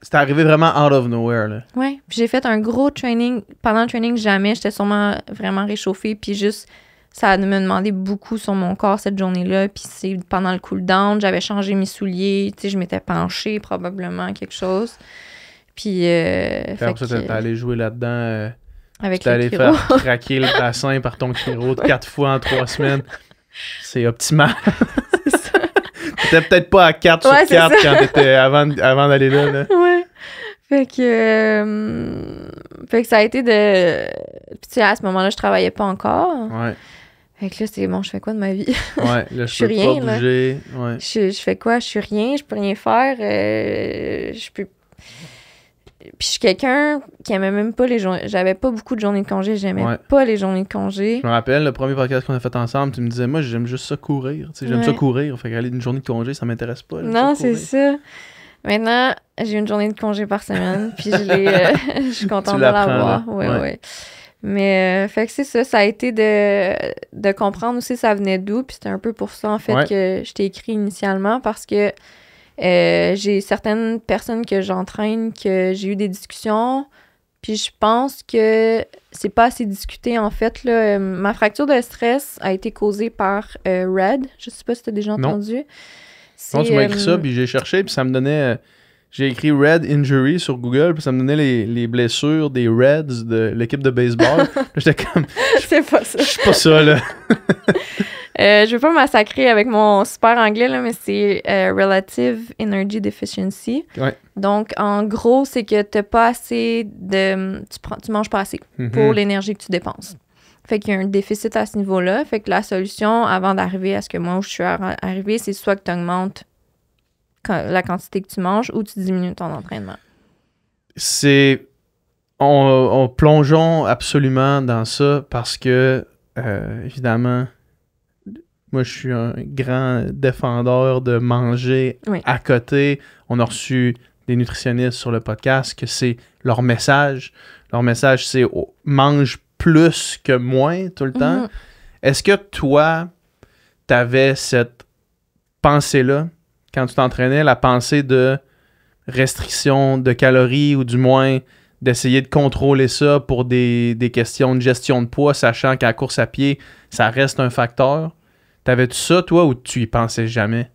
A: C'était arrivé vraiment out of nowhere. Là.
B: Ouais. j'ai fait un gros training. Pendant le training, jamais. J'étais sûrement vraiment réchauffée. Puis juste, ça me demandé beaucoup sur mon corps cette journée-là. Puis c'est pendant le cool down, j'avais changé mes souliers. Tu sais, je m'étais penchée probablement, quelque chose. Puis. Euh, après ça, t'es
A: allé jouer là-dedans. Euh, avec t'es allé faire craquer le bassin par ton chiro quatre fois en trois semaines. C'est optimal. c'est ça. t'étais peut-être pas à quatre sur quatre quand t'étais avant, avant d'aller là,
B: Oui. Ouais. Fait que, euh, fait que ça a été de. Puis tu sais, à ce moment-là, je travaillais pas encore. Ouais. Fait que là, c'est bon, je fais quoi de ma vie? Ouais, je, je suis rien. Pas bouger. Là. Ouais. Je, je, fais quoi? Je suis rien, je peux rien faire. Euh, je peux. Puis je suis quelqu'un qui aimait même pas les journées. J'avais pas beaucoup de journées de congé, j'aimais pas les journées de congé. Je
A: me rappelle, le premier podcast qu'on a fait ensemble, tu me disais, moi, j'aime juste ça courir. J'aime ça courir. Fait qu'aller une journée de congé, ça m'intéresse pas. Non, c'est
B: ça. Maintenant, j'ai une journée de congé par semaine, puis je, euh, je suis contente de l'avoir. Oui, oui. Mais euh, fait que c'est ça, ça a été de, de comprendre aussi ça venait d'où, puis c'était un peu pour ça en fait que je t'ai écrit initialement parce que euh, j'ai certaines personnes que j'entraîne que j'ai eu des discussions. Puis je pense que c'est pas assez discuté en fait. Là. Ma fracture de stress a été causée par euh, Red. Je sais pas si tu as déjà entendu. non tu m'as écrit ça, euh, puis
A: j'ai cherché, puis ça me donnait j'ai écrit Red Injury sur Google, puis ça me donnait les, blessures des Reds de l'équipe de baseball. J'étais
B: comme. C'est pas ça. Je suis pas ça, là. Euh, je veux pas massacrer avec mon super anglais, là, mais c'est euh, Relative Energy Deficiency. Donc, en gros, c'est que t'as pas assez de. Tu, manges pas assez mm-hmm. pour l'énergie que tu dépenses. Fait qu'il y a un déficit à ce niveau-là. Fait que la solution, avant d'arriver à ce que moi je suis arrivé, c'est soit que tu augmentes la quantité que tu manges ou tu diminues ton entraînement?
A: C'est en, plongeant absolument dans ça parce que, euh, évidemment, moi, je suis un grand défendeur de manger à côté. On a reçu des nutritionnistes sur le podcast que c'est leur message. Leur message, c'est mange plus que moins tout le mhm. temps. Est-ce que toi, tu avais cette pensée-là quand tu t'entraînais, la pensée de restriction de calories ou du moins d'essayer de contrôler ça pour des, des, questions de gestion de poids, sachant qu'à course à pied, ça reste un facteur. T'avais-tu ça, toi, ou tu y pensais jamais?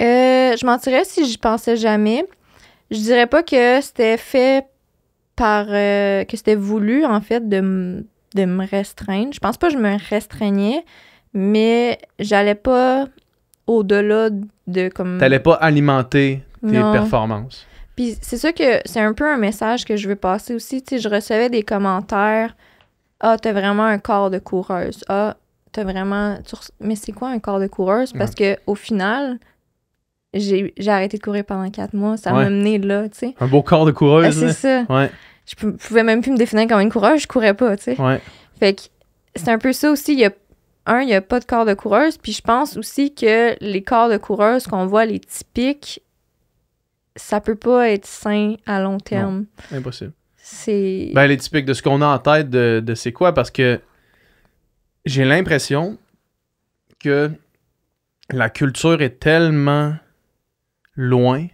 B: Euh, je mentirais si j'y pensais jamais. Je dirais pas que c'était fait par. Euh, que c'était voulu, en fait, de, de me restreindre. Je pense pas que je me restreignais, mais j'allais pas au-delà de comme. T'allais
A: pas alimenter tes performances.
B: Puis c'est ça que c'est un peu un message que je veux passer aussi. Tu sais, je recevais des commentaires. Ah, t'as vraiment un corps de coureuse. Ah, t'as vraiment. Mais c'est quoi un corps de coureuse? Parce que au final, j'ai arrêté de courir pendant quatre mois. Ça m'a mené là, tu sais.
A: Un beau corps de coureuse. Ah, c'est hein? ça. Ouais.
B: Je pouvais même plus me définir comme une coureuse. Je courais pas, tu sais. Fait que c'est un peu ça aussi. Il y a un, il n'y a pas de corps de coureuse. Puis je pense aussi que les corps de coureuse qu'on voit, les typiques, ça peut pas être sain à long terme. impossible. C'est.
A: Ben, les typiques de ce qu'on a en tête de, de c'est quoi, parce que j'ai l'impression que la culture est tellement loin.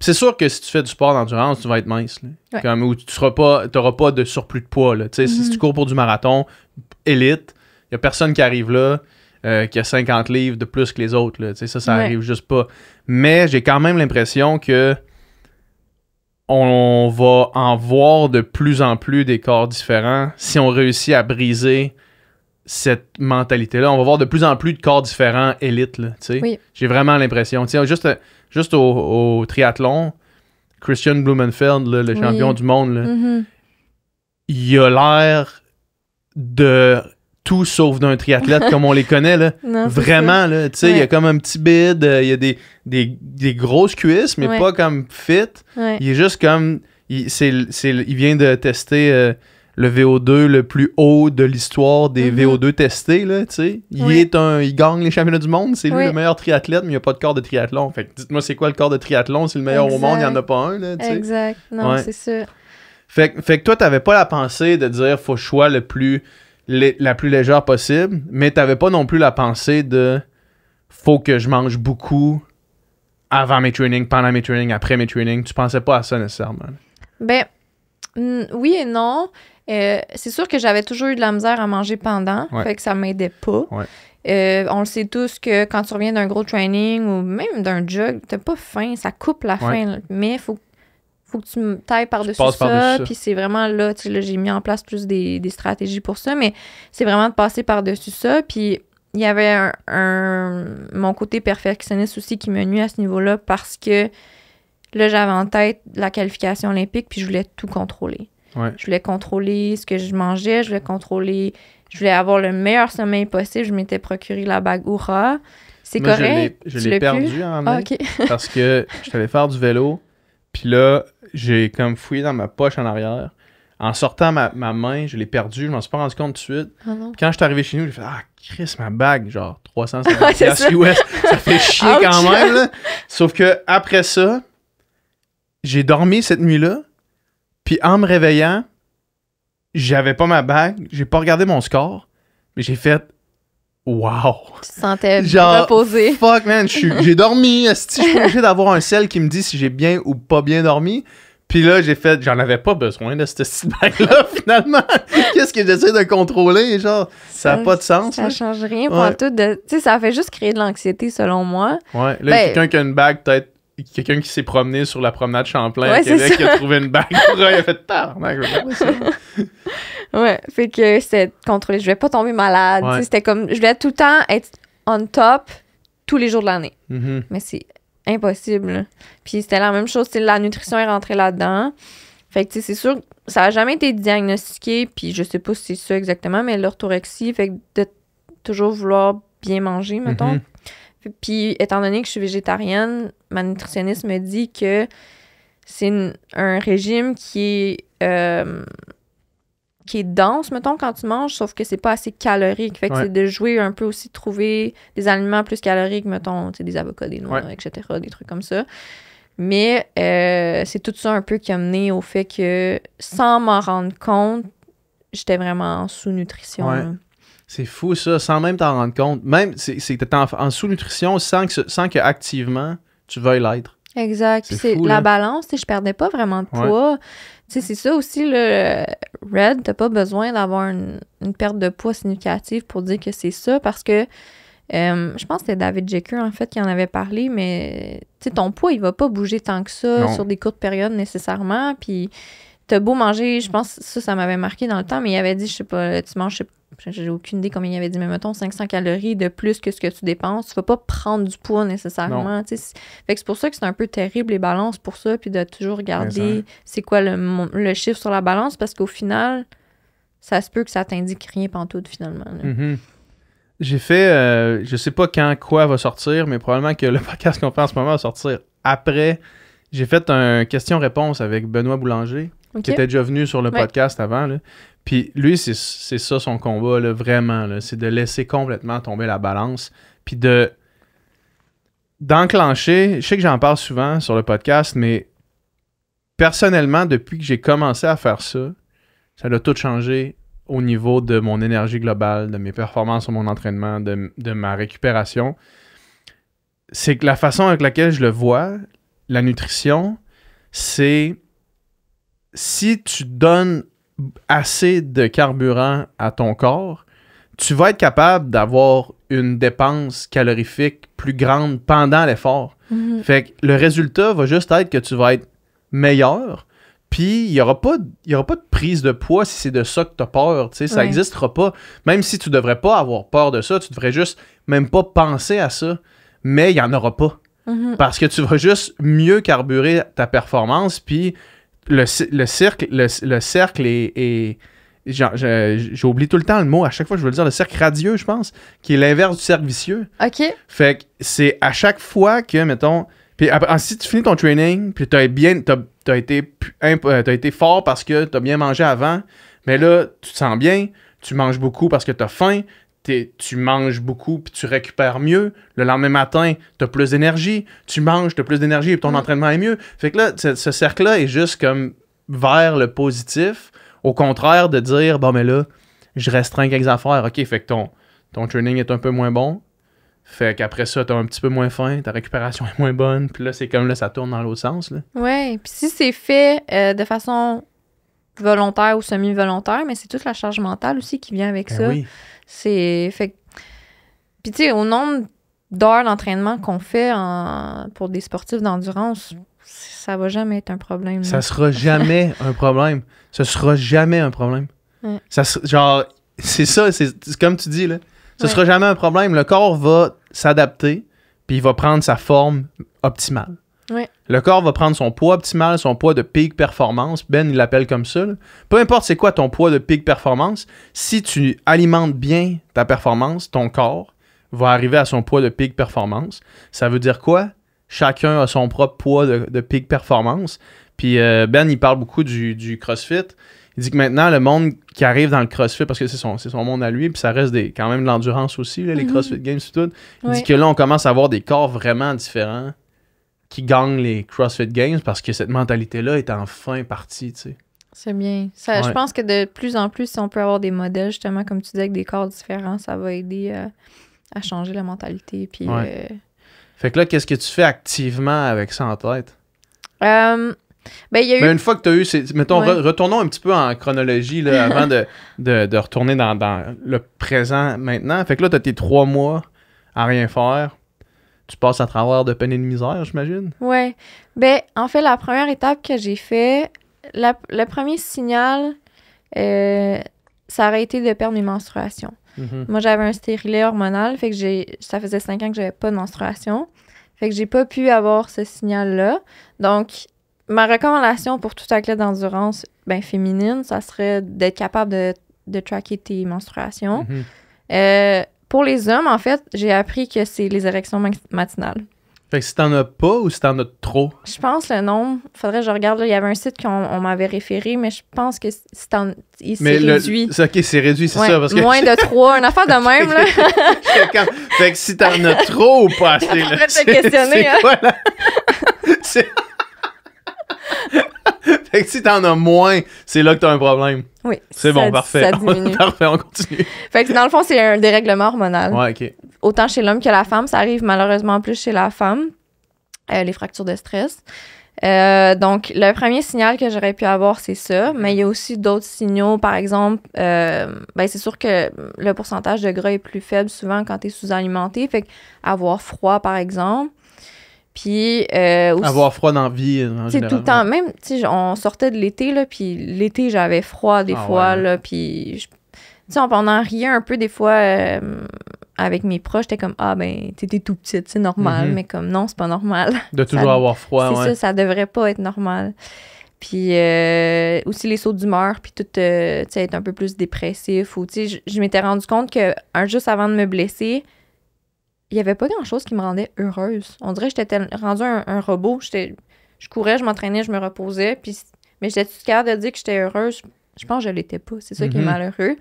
A: C'est sûr que si tu fais du sport d'endurance, tu vas être mince. Comme, ou tu n'auras pas, de surplus de poids. Là. Si mm-hmm. tu cours pour du marathon, élite, il n'y a personne qui arrive là. Euh, qui a 50 livres de plus que les autres. Là. Ça, ça arrive juste pas. Mais j'ai quand même l'impression que on va en voir de plus en plus des corps différents si on réussit à briser cette mentalité-là. On va voir de plus en plus de corps différents élites. J'ai vraiment l'impression. Juste, juste au, triathlon, Christian Blumenfeld, le champion du monde, là, mm-hmm. il a l'air de tout sauf d'un triathlète comme on les connaît. Là. Vraiment, tu sais, il y a comme un petit bide, euh, il y a des, des, grosses cuisses, mais pas comme fit. Il est juste comme. Il, vient de tester euh, le VO2 le plus haut de l'histoire des mm-hmm. VO2 testés, là, tu sais. Il, est un, il gagne les championnats du monde, c'est lui le meilleur triathlète, mais il n'y a pas de corps de triathlon. Fait dites-moi, c'est quoi le corps de triathlon? C'est le meilleur au monde, il n'y en a pas un, là, Exact, non, c'est sûr. Fait, fait que toi, t'avais pas la pensée de dire, faut choix le plus la plus légère possible, mais t'avais pas non plus la pensée de faut que je mange beaucoup avant mes trainings, pendant mes trainings, après mes trainings. Tu pensais pas à ça nécessairement.
B: Ben, oui et non. Euh, c'est sûr que j'avais toujours eu de la misère à manger pendant, fait que ça m'aidait pas. Euh, on le sait tous que quand tu reviens d'un gros training ou même d'un jog, t'as pas faim, ça coupe la faim. Mais il faut faut que tu tailles par-dessus ça, Puis c'est vraiment là, tu sais, là, j'ai mis en place plus des, stratégies pour ça, mais c'est vraiment de passer par-dessus ça. Puis il y avait un, mon côté perfectionniste aussi qui me nuit à ce niveau-là parce que là, j'avais en tête la qualification olympique, puis je voulais tout contrôler. Je voulais contrôler ce que je mangeais, je voulais contrôler, je voulais avoir le meilleur sommeil possible. Je m'étais procuré la bague Oura. C'est correct. Je l'ai perdu en ah,
A: parce que je devais faire du vélo. Puis là, j'ai comme fouillé dans ma poche en arrière. En sortant ma, main, je l'ai perdue, je m'en suis pas rendu compte tout de suite. Ah quand je suis arrivé chez nous, j'ai fait Ah, Chris, ma bague, genre 350 US, ça. fait chier quand même. Sauf que après ça, j'ai dormi cette nuit-là, puis en me réveillant, j'avais pas ma bague, j'ai pas regardé mon score, mais j'ai fait Wow! Tu te sentais Genre, reposé. Fuck, man, j'ai dormi. Si je suis obligé d'avoir un sel qui me dit si j'ai bien ou pas bien dormi. Puis là, j'ai fait, j'en avais pas besoin de cette feedback là finalement. Qu'est-ce que j'essaie de contrôler? Genre, ça n'a pas de sens. Ça ne change rien pour
B: tout. sais, ça fait juste créer de l'anxiété, selon moi.
A: Ouais, là, ben quelqu'un qui a une bague peut-être quelqu'un qui s'est promené sur la promenade Champlain Québec qui a trouvé une bague pour il a fait Tard,
B: Ouais, fait que c'était contrôlé. Je vais pas tomber malade. C'était comme. Je voulais tout le temps être on top tous les jours de l'année. Mm-hmm. Mais c'est impossible. Puis c'était la même chose. La nutrition est rentrée là-dedans. Fait que c'est sûr, ça a jamais été diagnostiqué. Puis je sais pas si c'est ça exactement, mais l'orthorexie, fait de toujours vouloir bien manger, mettons. Mm-hmm. Puis, étant donné que je suis végétarienne, ma nutritionniste me dit que c'est un régime qui est, euh, qui est dense, mettons, quand tu manges, sauf que c'est pas assez calorique. Fait que c'est de jouer un peu aussi, trouver des aliments plus caloriques, mettons, des avocats, des noix, etc., des trucs comme ça. Mais euh, c'est tout ça un peu qui a mené au fait que, sans m'en rendre compte, j'étais vraiment en
A: sous-nutrition. C'est fou ça, sans même t'en rendre compte. Même, c'est en, en sous-nutrition sans que, activement tu veuilles l'être.
B: Exact. C'est la balance, je perdais pas vraiment de poids. sais, C'est ça aussi, le Red, t'as pas besoin d'avoir une, perte de poids significative pour dire que c'est ça parce que euh, je pense que c'était David Jekyll en fait, qui en avait parlé, mais ton poids, il va pas bouger tant que ça sur des courtes périodes nécessairement. Puis T'as beau manger, je pense, ça, ça m'avait marqué dans le temps, mais il avait dit, je sais pas, euh, tu manges, j'ai aucune idée combien il avait dit, mais mettons 500 calories de plus que ce que tu dépenses. Tu vas pas prendre du poids nécessairement. Fait que c'est pour ça que c'est un peu terrible les balances pour ça, puis de toujours regarder hein. c'est quoi le, chiffre sur la balance, parce qu'au final, ça se peut que ça t'indique rien pantoute finalement.
A: Mm-hmm. J'ai fait, euh, je sais pas quand quoi va sortir, mais probablement que le podcast qu'on fait en ce moment va sortir après. J'ai fait un question-réponse avec Benoît Boulanger qui était déjà venu sur le podcast avant. Puis lui, c'est ça son combat, là, vraiment. Là, c'est de laisser complètement tomber la balance, puis de d'enclencher. Je sais que j'en parle souvent sur le podcast, mais personnellement, depuis que j'ai commencé à faire ça, ça a tout changé au niveau de mon énergie globale, de mes performances sur mon entraînement, de, de ma récupération. C'est que la façon avec laquelle je le vois, la nutrition, c'est si tu donnes assez de carburant à ton corps, tu vas être capable d'avoir une dépense calorifique plus grande pendant l'effort. Mhm. Fait que le résultat va juste être que tu vas être meilleur, puis il n'y aura, pas, aura pas de prise de poids si c'est de ça que tu as peur. sais, Ça n'existera pas. Même si tu ne devrais pas avoir peur de ça, tu devrais juste même pas penser à ça, mais il n'y en aura pas. Mhm. Parce que tu vas juste mieux carburer ta performance, puis le, le, cercle est, J'oublie tout le temps le mot, à chaque fois je veux le dire, le cercle radieux, je pense, qui est l'inverse du cercle vicieux. OK. Fait que c'est à chaque fois que, mettons, puis ah, si tu finis ton training, puis t'as bien, t'as, as été, euh, été fort parce que tu as bien mangé avant, mais là, tu te sens bien, tu manges beaucoup parce que tu as faim, tu manges beaucoup puis tu récupères mieux. Le lendemain matin, tu as plus d'énergie. Tu manges, tu as plus d'énergie et ton mm. entraînement est mieux. Fait que là, ce, cercle-là est juste comme vers le positif. Au contraire de dire, bon, mais là, je restreins quelques affaires. OK, fait que ton, ton training est un peu moins bon. Fait qu'après ça, t'as un petit peu moins faim, ta récupération est moins bonne. Puis là, c'est comme là, ça tourne dans l'autre sens. Là.
B: Ouais, puis si c'est fait euh, de façon volontaire ou semi-volontaire, mais c'est toute la charge mentale aussi qui vient avec ben ça. C'est. Fait Puis, tu sais, au nombre d'heures d'entraînement qu'on fait pour des sportifs d'endurance, ça va jamais être un problème. Ça sera jamais
A: un problème. Ce sera jamais un problème. Ça, genre, c'est ça, c'est comme tu dis, là. Ce sera jamais un problème. Le corps va s'adapter, puis il va prendre sa forme optimale. Le corps va prendre son poids optimal, son poids de peak performance. Ben, il l'appelle comme ça. Peu importe c'est quoi ton poids de peak performance, si tu alimentes bien ta performance, ton corps va arriver à son poids de peak performance. Ça veut dire quoi? Chacun a son propre poids de, de performance. Puis euh, Ben, il parle beaucoup du, CrossFit. Il dit que maintenant, le monde qui arrive dans le CrossFit, parce que c'est son, monde à lui, puis ça reste quand même de l'endurance aussi, les mm-hmm. CrossFit Games et tout. Il dit que là, on commence à avoir des corps vraiment différents qui gagnent les CrossFit Games parce que cette mentalité-là est enfin partie, tu sais.
B: C'est bien. Ça, Je pense que de plus en plus, si on peut avoir des modèles, justement, comme tu disais, avec des corps différents, ça va aider euh, à changer la mentalité. Puis, euh,
A: Fait que là, qu'est-ce que tu fais activement avec ça en tête?
B: Euh, ben, Mais une fois que tu as eu, ces... mettons,
A: retournons un petit peu en chronologie avant de, retourner dans, dans, le présent maintenant. Fait que là, tu as tes trois mois à rien faire tu passes à travers de peine et de misère, j'imagine?
B: Oui. Ben, en fait, la première étape que j'ai fait, le premier signal, euh, ça aurait été de perdre mes menstruations. Mm-hmm. Moi, j'avais un stérilet hormonal, fait que j'ai ça faisait cinq ans que j'avais pas de menstruation. Fait que j'ai pas pu avoir ce signal-là. Donc, ma recommandation pour tout athlète d'endurance ben, féminine, ça serait d'être capable de, de, tracker tes menstruations. Mm-hmm. Euh, pour les hommes, en fait, j'ai appris que c'est les érections matinales.
A: Fait que si t'en as pas ou si t'en as trop?
B: Je pense le nombre. Faudrait que je regarde. il y avait un site qu'on m'avait référé, mais je pense que si t'en. Il le, réduit.
A: ok, c'est réduit, c'est ça. Moins
B: de trois, une affaire de même, là.
A: Fait que si t'en as trop ou pas assez, là. Je te questionner, hein. Quoi, là? Fait que si t'en as moins, c'est là que t'as un problème. Oui. C'est bon, parfait. Ça parfait, on continue.
B: Fait que dans le fond, c'est un dérèglement hormonal. Ouais, OK. Autant chez l'homme que la femme, ça arrive malheureusement plus chez la femme, euh, les fractures de stress. Euh, donc, le premier signal que j'aurais pu avoir, c'est ça, mais il y a aussi d'autres signaux. Par exemple, euh, ben, c'est sûr que le pourcentage de gras est plus faible souvent quand tu es sous-alimenté. Fait avoir froid, par exemple, puis euh, avoir froid dans la vie en général. tout le temps même, tu sais on sortait de l'été là puis l'été j'avais froid des ah fois là puis tu sais on en riait un peu des fois euh, avec mes proches, j'étais comme ah ben t'étais tout petite, c'est normal, mhm. mais comme non, c'est pas normal. De toujours avoir froid, C'est ça, ça devrait pas être normal. Puis euh, aussi les sauts d'humeur, puis tout, euh, tu sais, être un peu plus dépressif. Ou, tu sais, je, m'étais rendu compte que un, juste avant de me blesser, il n'y avait pas grand-chose qui me rendait heureuse. On dirait que j'étais rendue un, robot. Je courais, je m'entraînais, je me reposais. Puis, mais j'étais tout capable de dire que j'étais heureuse. Je pense que je l'étais pas. C'est ça qui est mhm. malheureux.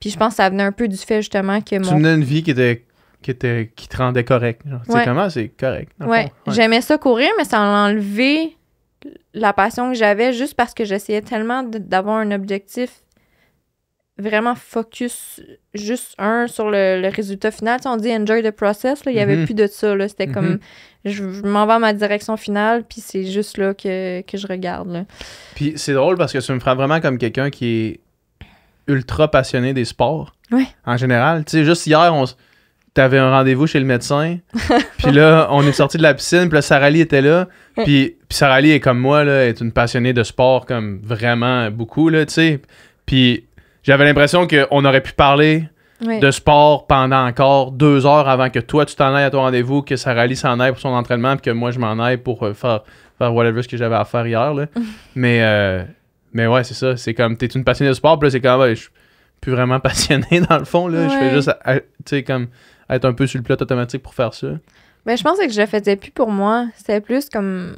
B: Puis je pense que ça venait un peu du fait justement que tu mon. Tu
A: une vie qui était qui, était, qui te rendait correct. Tu sais comment c'est correct. Ouais.
B: J'aimais ça courir, mais ça enlevait la passion que j'avais juste parce que j'essayais tellement d'avoir un objectif vraiment focus juste un sur le, résultat final. Tu on dit enjoy the process, il n'y avait mhm. plus de ça. C'était mhm. comme je, m'en vais à ma direction finale, puis c'est juste là que, je regarde. Là.
A: Puis c'est drôle parce que tu me fera vraiment comme quelqu'un qui est ultra passionné des sports. En général. Tu sais, juste hier, on t'avais un rendez-vous chez le médecin. puis là, on est sorti de la piscine, puis là, Sarah était là. Puis, puis Sarah est comme moi, là, est une passionnée de sport, comme vraiment beaucoup, là, tu sais. Puis j'avais l'impression qu'on aurait pu parler de sport pendant encore deux heures avant que toi, tu t'en ailles à ton rendez-vous, que Sarah s'en aille pour son entraînement, puis que moi, je m'en aille pour euh, faire, whatever ce que j'avais à faire hier. mais, euh, mais ouais, c'est ça. C'est comme, t'es une passionnée de sport, puis là, c'est comme, ouais, je suis plus vraiment passionnée dans le fond. Je fais juste, euh, tu sais, comme, être un peu sur le plot automatique pour faire ça.
B: Mais ben, je pense que je le faisais plus pour moi. C'était plus comme.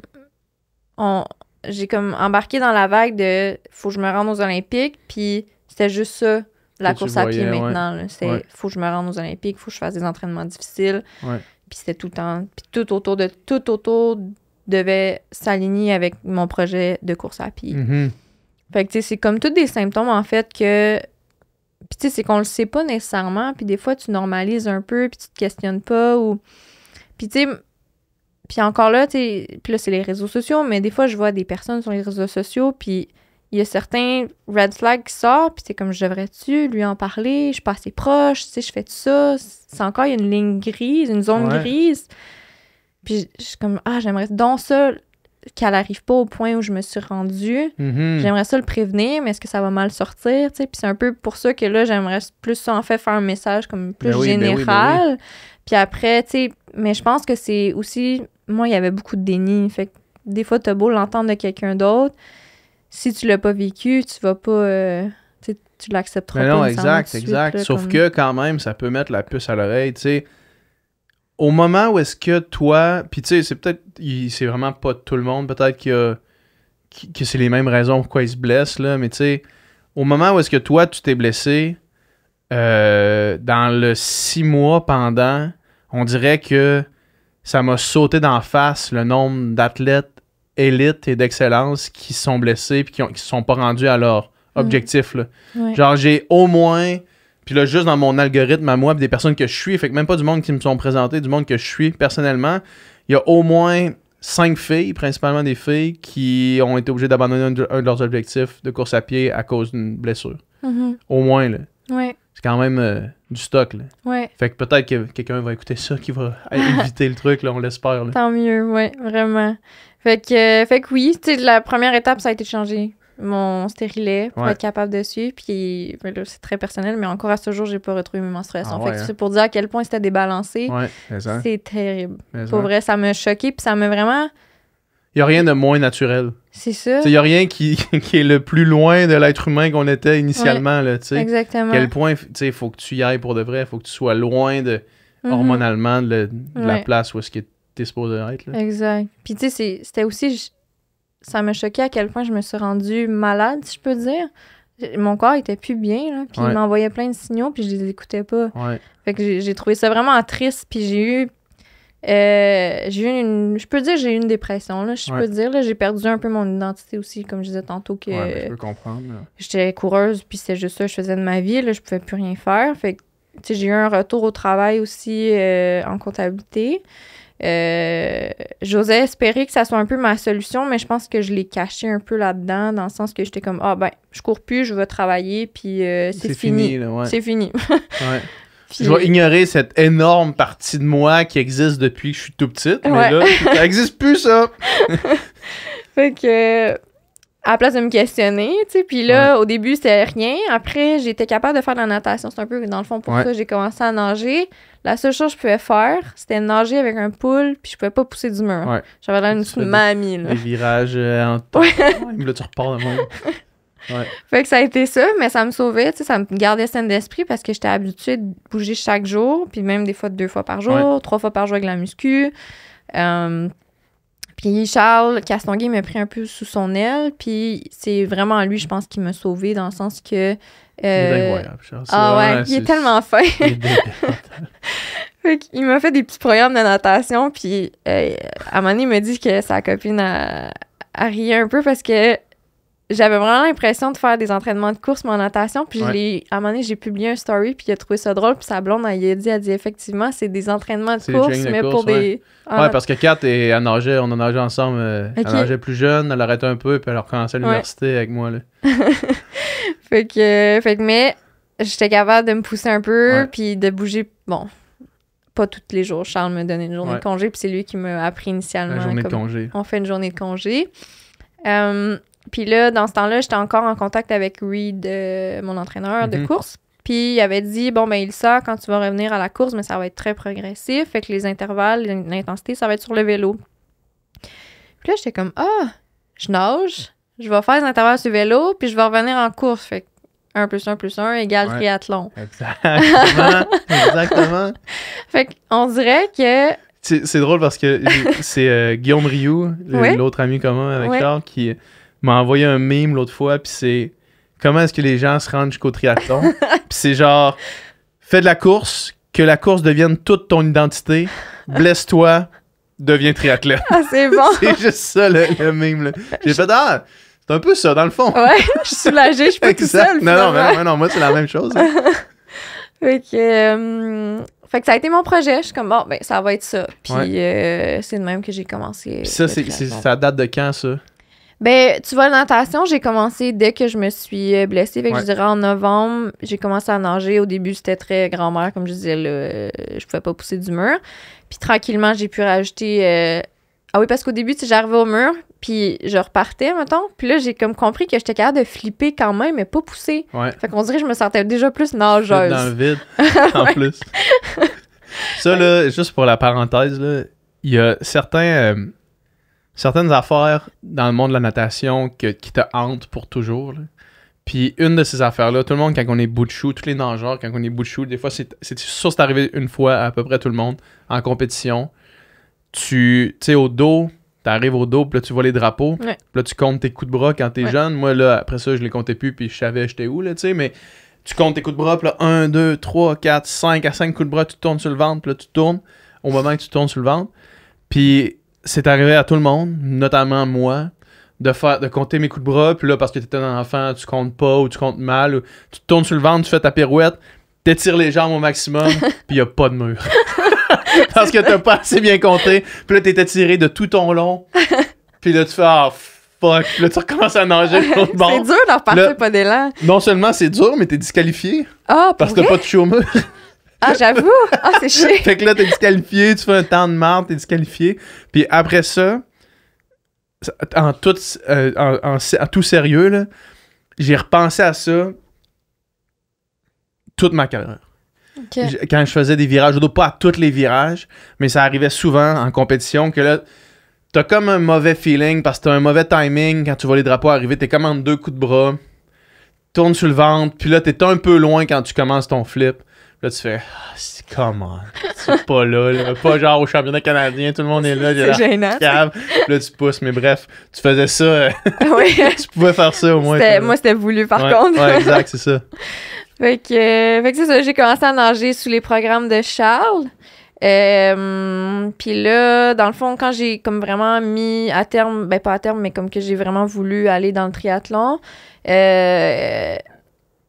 B: On... J'ai comme embarqué dans la vague de faut que je me rende aux Olympiques, puis c'était juste ça, la course à pied maintenant. C'est faut que je me rende aux Olympiques, faut que je fasse des entraînements difficiles. Puis c'était tout le temps. Puis tout autour de tout autour devait s'aligner avec mon projet de course à pied. Mm-hmm. Fait que, tu sais, c'est comme tous des symptômes, en fait, que. Puis, tu sais, c'est qu'on le sait pas nécessairement. Puis, des fois, tu normalises un peu, puis tu te questionnes pas. ou... Puis, tu puis encore là, tu sais, puis là, c'est les réseaux sociaux, mais des fois, je vois des personnes sur les réseaux sociaux, puis il y a certains red flags qui sortent, puis c'est comme je devrais-tu lui en parler, je suis pas assez proche, tu je fais tout ça. C'est encore, y a une ligne grise, une zone grise. Puis je, suis comme, ah, j'aimerais donc ça qu'elle arrive pas au point où je me suis rendue. Mm-hmm. J'aimerais ça le prévenir, mais est-ce que ça va mal sortir, tu sais? Puis c'est un peu pour ça que là, j'aimerais plus en fait, faire un message comme plus ben ben ben général. Puis après, tu sais, mais je pense que c'est aussi, moi, il y avait beaucoup de déni. Fait que des fois, t'as beau l'entendre de quelqu'un d'autre, si tu l'as pas vécu, tu vas pas. Euh, tu l'accepteras pas. Non, exact, exact. Sauf que
A: quand même, ça peut mettre la puce à l'oreille, tu Au moment où est-ce que toi. Puis tu sais, c'est peut-être. C'est vraiment pas tout le monde, peut-être qu'il que c'est les mêmes raisons pourquoi ils se blessent là, mais tu au moment où est-ce que toi, tu t'es blessé, euh, dans le six mois pendant, on dirait que ça m'a sauté d'en face le nombre d'athlètes élite et d'excellence qui sont blessés et qui ne sont pas rendus à leur mm. objectif. Là. Genre, j'ai au moins. Puis là, juste dans mon algorithme à moi, des personnes que je suis, fait même pas du monde qui me sont présentés du monde que je suis personnellement, il y a au moins cinq filles, principalement des filles, qui ont été obligées d'abandonner un, de leurs objectifs de course à pied à cause d'une blessure. Mm-hmm. Au moins, là. C'est quand même euh, du stock, là. Fait que peut-être que quelqu'un va écouter ça, qui va éviter le truc, là, on l'espère.
B: Tant mieux, ouais, vraiment. Fait que, euh, fait que oui, la première étape, ça a été de changer mon stérilet pour être capable de suivre. Puis ben c'est très personnel, mais encore à ce jour, j'ai pas retrouvé mes menstruations. en ah fait que hein. c'est pour dire à quel point c'était débalancé. c'est terrible. pour vrai, ça m'a choqué, puis ça m'a vraiment.
A: Il n'y a rien de moins naturel. C'est ça. Il n'y a rien qui, qui, est le plus loin de l'être humain qu'on était initialement. Là, Exactement. quel point il faut que tu y ailles pour de vrai, il faut que tu sois loin de, mm-hmm. hormonalement de, la place où est-ce est t'es supposé être.
B: Exact. Puis tu sais, c'était aussi. ça me choquait à quel point je me suis rendue malade, si je peux dire. Mon corps était plus bien, là, puis il m'envoyait plein de signaux, puis je les écoutais pas. Ouais. Fait que j'ai trouvé ça vraiment triste, puis j'ai eu. Euh, j'ai eu une. Je peux dire j'ai eu une dépression, là. Je peux dire, là, j'ai perdu un peu mon identité aussi, comme je disais tantôt que. je peux comprendre. J'étais coureuse, puis c'était juste ça je faisais de ma vie, là. Je pouvais plus rien faire. Fait que j'ai eu un retour au travail aussi euh, en comptabilité. Euh, j'osais espérer que ça soit un peu ma solution, mais je pense que je l'ai caché un peu là-dedans, dans le sens que j'étais comme Ah ben, je cours plus, je vais travailler, puis euh, c'est fini. C'est fini.
A: Je vais ignorer cette énorme partie de moi qui existe depuis que je suis tout petite, mais là, ça n'existe
B: plus, ça! fait que à la place de me questionner, tu sais. Puis là, au début, c'était rien. Après, j'étais capable de faire de la natation. C'est un peu, dans le fond, pour ça que j'ai commencé à nager. La seule chose que je pouvais faire, c'était nager avec un poule, puis je pouvais pas pousser du mur. J'avais l'air une mamie, là. Les
A: virages euh, en temps. là, tu repars le Ouais.
B: Fait que ça a été ça, mais ça me sauvait, tu sais, ça me gardait saine d'esprit parce que j'étais habituée de bouger chaque jour, puis même des fois deux fois par jour, trois fois par jour avec la muscu. Euh, puis Charles Castonguay m'a pris un peu sous son aile, puis c'est vraiment lui, je pense, qui m'a sauvé dans le sens que. Il est euh, incroyable, Charles. Ah ouais, il est, tellement fin. Il, m'a fait des petits programmes de natation, puis euh, à m'a dit que sa copine a, a ri un peu parce que j'avais vraiment l'impression de faire des entraînements de course, mais en natation. Puis à un moment donné, j'ai publié un story, puis il a trouvé ça drôle. Puis sa blonde, elle, a dit, elle dit effectivement, c'est des entraînements de course, mais pour des. Oui,
A: parce que Kat, et, elle nageait, on a nagé ensemble. Euh, elle nageait plus jeune, elle arrêtait un peu, puis elle a recommencé à l'université avec moi.
B: fait, que, mais j'étais capable de me pousser un peu, puis de bouger. Bon, pas tous les jours. Charles me donnait une journée de congé, puis c'est lui qui m'a appris initialement. Une journée congé. On fait une journée de congé. Euh, puis là, dans ce temps-là, j'étais encore en contact avec Reed, euh, mon entraîneur de mhm. course. Puis il avait dit bon ben il sort quand tu vas revenir à la course, mais ben, ça va être très progressif, fait que les intervalles, l'intensité, ça va être sur le vélo. Puis là j'étais comme ah, je nage, je vais faire des intervalles sur le vélo, puis je vais revenir en course. Fait que 1 plus 1 plus 1 égale triathlon.
A: Exactement. Exactement.
B: fait qu'on dirait que
A: c'est drôle parce que c'est euh, Guillaume Rioux, l'autre ami commun avec Charles, qui m'a envoyé un meme l'autre fois, puis c'est comment est-ce que les gens se rendent jusqu'au triathlon. puis c'est genre, fais de la course, que la course devienne toute ton identité, blesse-toi, deviens triathlète. Ah, c'est bon. c'est juste ça le, le meme. J'ai fait, ah, c'est un peu ça dans le fond. Ouais, je suis soulagée, je suis pas tout seul. Non, non, non, non, moi c'est la même chose.
B: Ok. Hein. Euh, fait, que, ça a été mon projet. Je suis comme, bon, ben ça va être ça. Puis euh, c'est de même que j'ai commencé. Pis ça, ça
A: date de quand ça?
B: Ben, tu vois, la natation, j'ai commencé dès que je me suis euh, blessée. Fait que je dirais en novembre, j'ai commencé à nager. Au début, c'était très grand-mère, comme je disais, là, euh, je pouvais pas pousser du mur. Puis tranquillement, j'ai pu rajouter. Euh, ah oui, parce qu'au début, j'arrivais au mur, puis je repartais, mettons. Puis là, j'ai comme compris que j'étais capable de flipper quand même, mais pas pousser. Fait qu'on dirait que je me sentais déjà plus nageuse. Dans le
A: vide, en plus. Ça, là, juste pour la parenthèse, là, il y a certains certaines affaires dans le monde de la natation qui te hantent pour toujours. Puis une de ces affaires-là, tout le monde, quand on est bout de chou, tous les nageurs, quand on est bout de chou, des fois, c'est sûr c'est arrivé une fois à, peu près tout le monde en compétition. Tu sais, au dos, tu arrives au dos, puis là, tu vois les drapeaux. Puis là, tu comptes tes coups de bras quand t'es es jeune. Moi, là, après ça, je les comptais plus, puis je savais j'étais où, là, tu sais, mais tu comptes tes coups de bras, puis là, 1, 2, 3, 4, 5, à 5 coups de bras, tu tournes sur le ventre, puis là, tu tournes au moment que tu tournes sur le ventre. Puis c'est arrivé à tout le monde, notamment moi, de faire de compter mes coups de bras, puis là, parce que t'étais un enfant, tu comptes pas ou tu comptes mal, tu te tournes sur le ventre, tu fais ta pirouette, t'étires les jambes au maximum, puis y a pas de mur. parce que t'as pas assez bien compté, puis là, t'es étiré de tout ton long, puis là, tu fais ah, fuck, là, tu recommences à nager de bord. C'est dur de repartir pas d'élan. Non seulement c'est dur, mais t'es disqualifié. Ah, parce que t'as pas de au
B: ah, j'avoue! Ah, c'est chier! fait que là, t'es
A: disqualifié, tu fais un temps de marde, t'es disqualifié. Puis après ça, en tout, euh, tout sérieux, j'ai repensé à ça toute ma carrière. Quand je faisais des virages, pas à tous les virages, mais ça arrivait souvent en compétition que là, t'as comme un mauvais feeling parce que t'as un mauvais timing quand tu vois les drapeaux arriver, t'es comme en deux coups de bras, tourne sur le ventre, puis là, t'es un peu loin quand tu commences ton flip. Là, tu fais, ah, c'est comment? C'est pas là, là, Pas genre au championnat canadien, tout le monde est là. C'est gênant. Là, tu pousses, mais bref, tu faisais ça. Euh, tu pouvais faire ça au moins. Moi, c'était voulu, par contre. ouais, exact, c'est ça.
B: Fait que, euh, que c'est ça, j'ai commencé à nager sous les programmes de Charles. Euh, puis là, dans le fond, quand j'ai comme vraiment mis à terme, ben pas à terme, mais comme que j'ai vraiment voulu aller dans le triathlon, euh,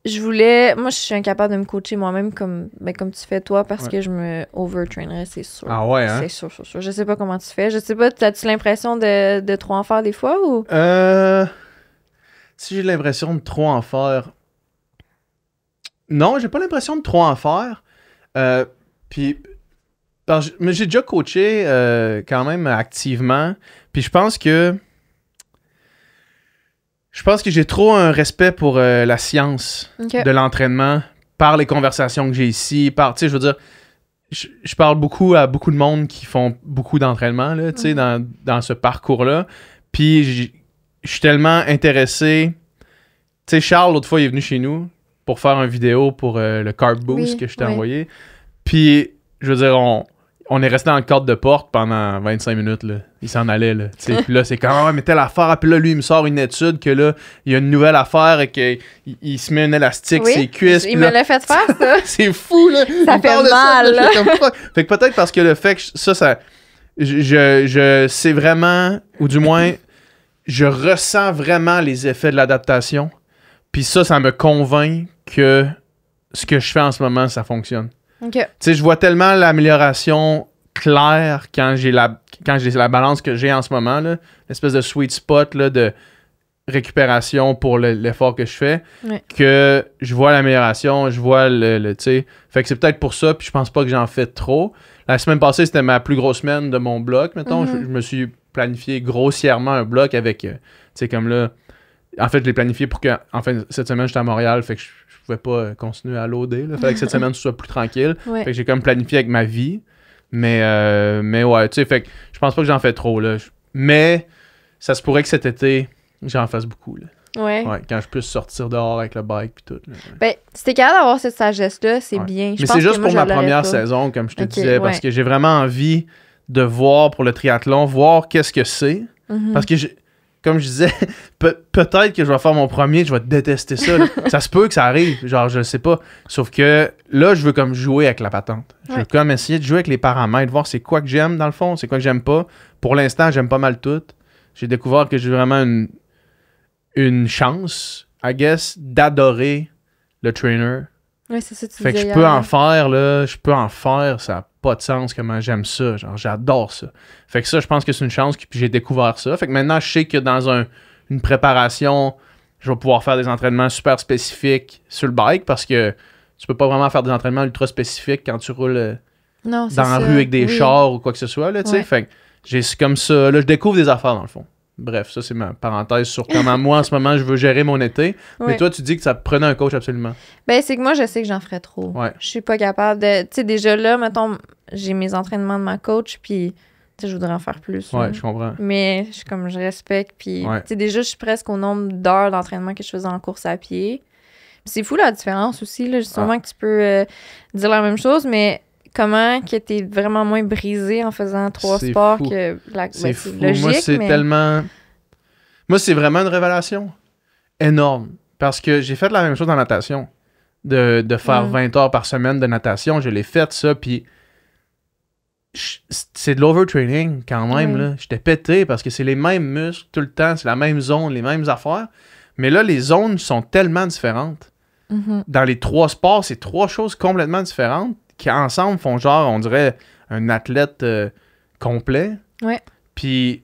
B: je voulais. Moi, je suis incapable de me coacher moi-même comme, ben, comme tu fais toi parce que je me overtrainerais, c'est sûr. Ah ouais, hein? C'est sûr, c'est sûr. Je sais pas comment tu fais. Je sais pas, as-tu l'impression de, trop en faire des fois ou.
A: Euh. Si j'ai l'impression de trop en faire. Non, j'ai pas l'impression de trop en faire. Euh, puis. mais j'ai déjà coaché euh, quand même activement. Puis je pense que. Je pense que j'ai trop un respect pour euh, la science de l'entraînement par les conversations que j'ai ici, par, tu sais, je veux dire, je, parle beaucoup à beaucoup de monde qui font beaucoup d'entraînement, là, tu sais, mhm. dans, ce parcours-là. Puis, je suis tellement intéressé. Tu sais, Charles, l'autre fois, il est venu chez nous pour faire une vidéo pour euh, le Carb Boost que je t'ai envoyé. Puis, je veux dire, on, on est resté en le de porte pendant 25 minutes. Il s'en allait. puis là, c'est quand même, ah, telle affaire. Puis là, lui, il me sort une étude que là, il y a une nouvelle affaire et qu'il il se met un élastique, ses cuisses. Il me l'a
B: fait faire, ça.
A: c'est fou, là. Ça fait mal. fait que peut-être parce que le fait que ça, ça. Je, je, je sais vraiment, ou du moins, je ressens vraiment les effets de l'adaptation. Puis ça, ça me convainc que ce que je fais en ce moment, ça fonctionne. Tu sais, je vois tellement l'amélioration claire quand j'ai la, quand j'ai la balance que j'ai en ce moment, l'espèce de sweet spot là, de récupération pour l'effort que je fais, que je vois l'amélioration, je vois le, tu sais. Fait que c'est peut-être pour ça, puis je pense pas que j'en fais trop. La semaine passée, c'était ma plus grosse semaine de mon bloc, mettons. je, mhm. me suis planifié grossièrement un bloc avec, euh, tu sais, comme là... En fait, je l'ai planifié pour que, en fait, cette semaine, j'étais à Montréal, fait que je je pouvais pas euh, continuer à loader. Il Fallait que cette semaine, soit sois plus tranquille. J'ai Fait que j'ai comme planifié avec ma vie. Mais, euh, mais ouais, tu sais, fait je pense pas que j'en fais trop. Là. Mais ça se pourrait que cet été, j'en fasse beaucoup. Quand je puisse sortir dehors avec le bike puis tout.
B: Ben, capable d'avoir cette sagesse-là, c'est bien. Je Mais c'est juste pour ma première saison,
A: comme je te disais, parce que j'ai vraiment envie de voir pour le triathlon, voir qu'est-ce que c'est. Mm-hmm. Parce que j'ai comme je disais, peut-être que je vais faire mon premier, je vais détester ça. ça se peut que ça arrive, genre je sais pas. Sauf que là, je veux comme jouer avec la patente. Je veux comme essayer de jouer avec les paramètres, voir c'est quoi que j'aime dans le fond, c'est quoi que j'aime pas. Pour l'instant, j'aime pas mal tout. J'ai découvert que j'ai vraiment une, chance, I guess, d'adorer le trainer.
B: Oui, c'est ça, tu Fait que je peux en
A: faire, là, je peux en faire, ça pas de sens comment j'aime ça. Genre, j'adore ça. Fait que ça, je pense que c'est une chance que j'ai découvert ça. Fait que maintenant, je sais que dans une préparation, je vais pouvoir faire des entraînements super spécifiques sur le bike parce que tu peux pas vraiment faire des entraînements ultra spécifiques quand tu roules euh, dans la rue avec des chars ou quoi que ce soit. Là, Fait que j'ai comme ça. Là, je découvre des affaires dans le fond. Bref, ça c'est ma parenthèse sur comment moi en ce moment je veux gérer mon été. Mais toi tu dis que ça prenait un coach absolument.
B: Ben c'est que moi je sais que j'en ferais trop. Je suis pas capable de tu sais déjà là mettons j'ai mes entraînements de ma coach puis je voudrais en faire plus. Ouais, je comprends. Mais je comme je respecte puis tu sais déjà je suis presque au nombre d'heures d'entraînement que je faisais en course à pied. C'est fou la différence aussi là, justement ah. que tu peux euh, dire la même chose mais comment que t'es vraiment moins brisé en faisant trois sports que la C'est ben, Moi, c'est tellement.
A: Moi, c'est vraiment une révélation énorme. Parce que j'ai fait la même chose en natation. De, faire 20 mm. heures par semaine de natation. Je l'ai fait, ça. Puis c'est de l'overtraining quand même. là. J'étais pété parce que c'est les mêmes muscles tout le temps. C'est la même zone, les mêmes affaires. Mais là, les zones sont tellement différentes. Mm-hmm. Dans les trois sports, c'est trois choses complètement différentes qui ensemble font genre, on dirait, un athlète euh, complet. Ouais. Puis,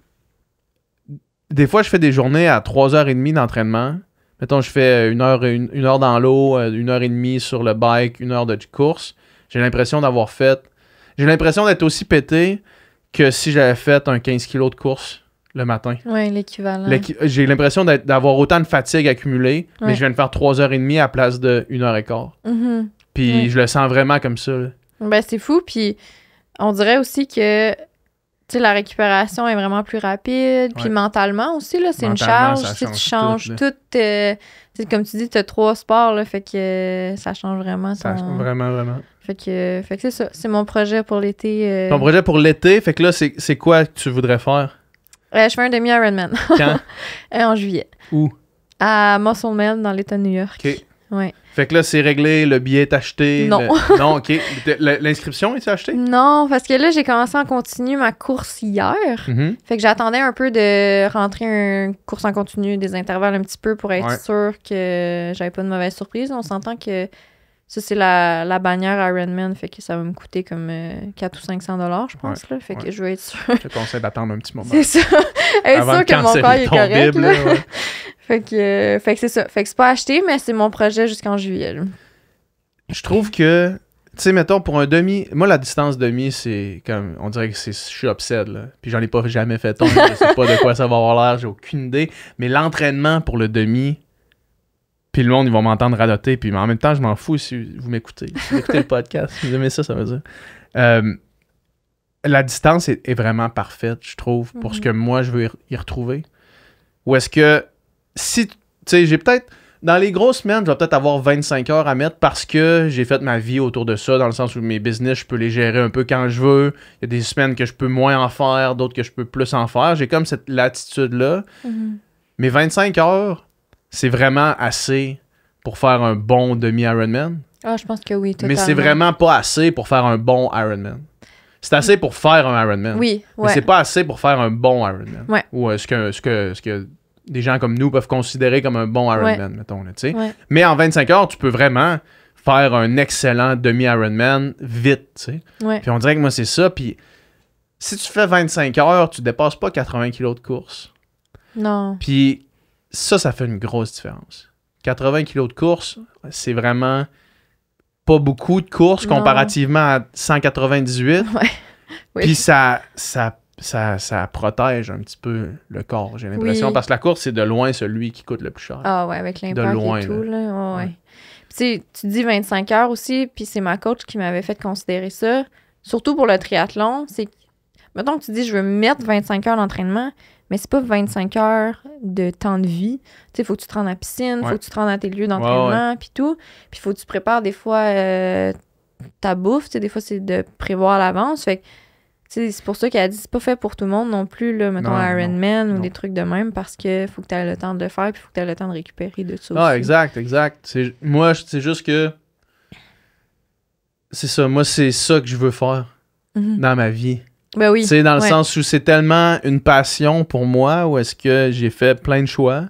A: des fois, je fais des journées à 3h30 d'entraînement. Mettons, je fais euh, une heure, une, heure dans l'eau, euh, une heure et demie sur le bike, une heure de course. J'ai l'impression d'avoir fait. J'ai l'impression d'être aussi pété que si j'avais fait un 15 kg de course le matin.
B: Oui, l'équivalent.
A: J'ai l'impression d'avoir autant de fatigue accumulée, mais je viens de faire 3h30 à place de 1 heure 15 puis je le sens vraiment comme ça.
B: Ben, c'est fou. Puis on dirait aussi que la récupération est vraiment plus rapide. Puis mentalement aussi, là, c'est une charge. Si tu changes tout. Euh, comme tu dis, tu as trois sports, là, fait que ça change vraiment. Ça vraiment, vraiment. Fait que, fait que c'est ça. C'est mon projet pour l'été. Euh. Ton projet
A: pour l'été, fait que là, c'est quoi que tu voudrais faire?
B: Euh, je fais un demi-Ironman. Quand? en juillet. Où? À Muscle dans l'État de New York.
A: Fait que là, c'est réglé, le billet est acheté. Non. Non, OK. L'inscription est achetée?
B: Non, parce que là, j'ai commencé en continu ma course hier. Mhm. Fait que j'attendais un peu de rentrer une course en continu, des intervalles un petit peu pour être sûr que j'avais pas de mauvaise surprise. On s'entend que ça, c'est la, la bannière Ironman, fait que ça va me coûter comme 400 euh, 4 ou 500 dollars, je pense. là, fait que je vais être sûr Je
A: te conseille d'attendre un petit moment. C'est ça. être sûr que mon corps est correct.
B: fait que, euh, fait que c'est ça. Fait que c'est pas acheté, mais c'est mon projet jusqu'en juillet.
A: Je trouve que, tu sais, mettons, pour un demi, moi, la distance demi, c'est comme, on dirait que c'est, je suis obsède, là. Puis j'en ai pas jamais fait tant. je sais pas de quoi ça va avoir l'air, j'ai aucune idée. Mais l'entraînement pour le demi, puis le monde, ils vont m'entendre radoter. Puis en même temps, je m'en fous si vous m'écoutez. Si vous écoutez le podcast, si vous aimez ça, ça veut dire. Euh, la distance est, vraiment parfaite, je trouve, pour ce que mhm. moi, je veux y, retrouver. Ou est-ce que si, tu sais, j'ai peut-être. Dans les grosses semaines, je vais peut-être avoir 25 heures à mettre parce que j'ai fait ma vie autour de ça, dans le sens où mes business, je peux les gérer un peu quand je veux. Il y a des semaines que je peux moins en faire, d'autres que je peux plus en faire. J'ai comme cette latitude-là. Mhm. Mais 25 heures, c'est vraiment assez pour faire un bon demi-Ironman.
B: Ah, je pense que oui. Totalement. Mais c'est vraiment
A: pas assez pour faire un bon Ironman. C'est assez pour faire un Ironman. Oui, ouais. Mais c'est pas assez pour faire un bon Ironman. Ouais. Ou euh, ce que, ce, que, ce que des gens comme nous peuvent considérer comme un bon Ironman, mettons. Là, Mais en 25 heures, tu peux vraiment faire un excellent demi-Ironman vite. Puis on dirait que moi, c'est ça. Puis si tu fais 25 heures, tu dépasses pas 80 kilos de course. Non. Puis ça, ça fait une grosse différence. 80 kilos de course, c'est vraiment pas beaucoup de course comparativement à 198. Puis ça, ça, ça, protège un petit peu le corps, j'ai l'impression. Parce que la course, c'est de loin celui qui coûte le plus cher. Ah ouais, avec l'impact et tout.
B: Là. ouais. tu dis 25 heures aussi, puis c'est ma coach qui m'avait fait considérer ça. Surtout pour le triathlon, c'est... Mettons que tu dis, je veux mettre 25 heures d'entraînement, mais c'est pas 25 heures de temps de vie. Tu sais, faut que tu te rendes à la piscine, faut que tu te rendes à tes lieux d'entraînement, puis tout. Puis faut que tu prépares des fois euh, ta bouffe, tu des fois c'est de prévoir à l'avance. Fait c'est pour ça qu'elle a dit c'est pas fait pour tout le monde non plus, là, mettons Iron Man ou des trucs de même, parce que faut que tu aies le temps de le faire, puis faut que tu aies le temps de récupérer de tout ça. Ah,
A: exact, exact. Moi, c'est juste que. C'est ça, moi, c'est ça que je veux faire mhm. dans ma vie. Ben oui. C'est dans le sens où c'est tellement une passion pour moi ou est-ce que j'ai fait plein de choix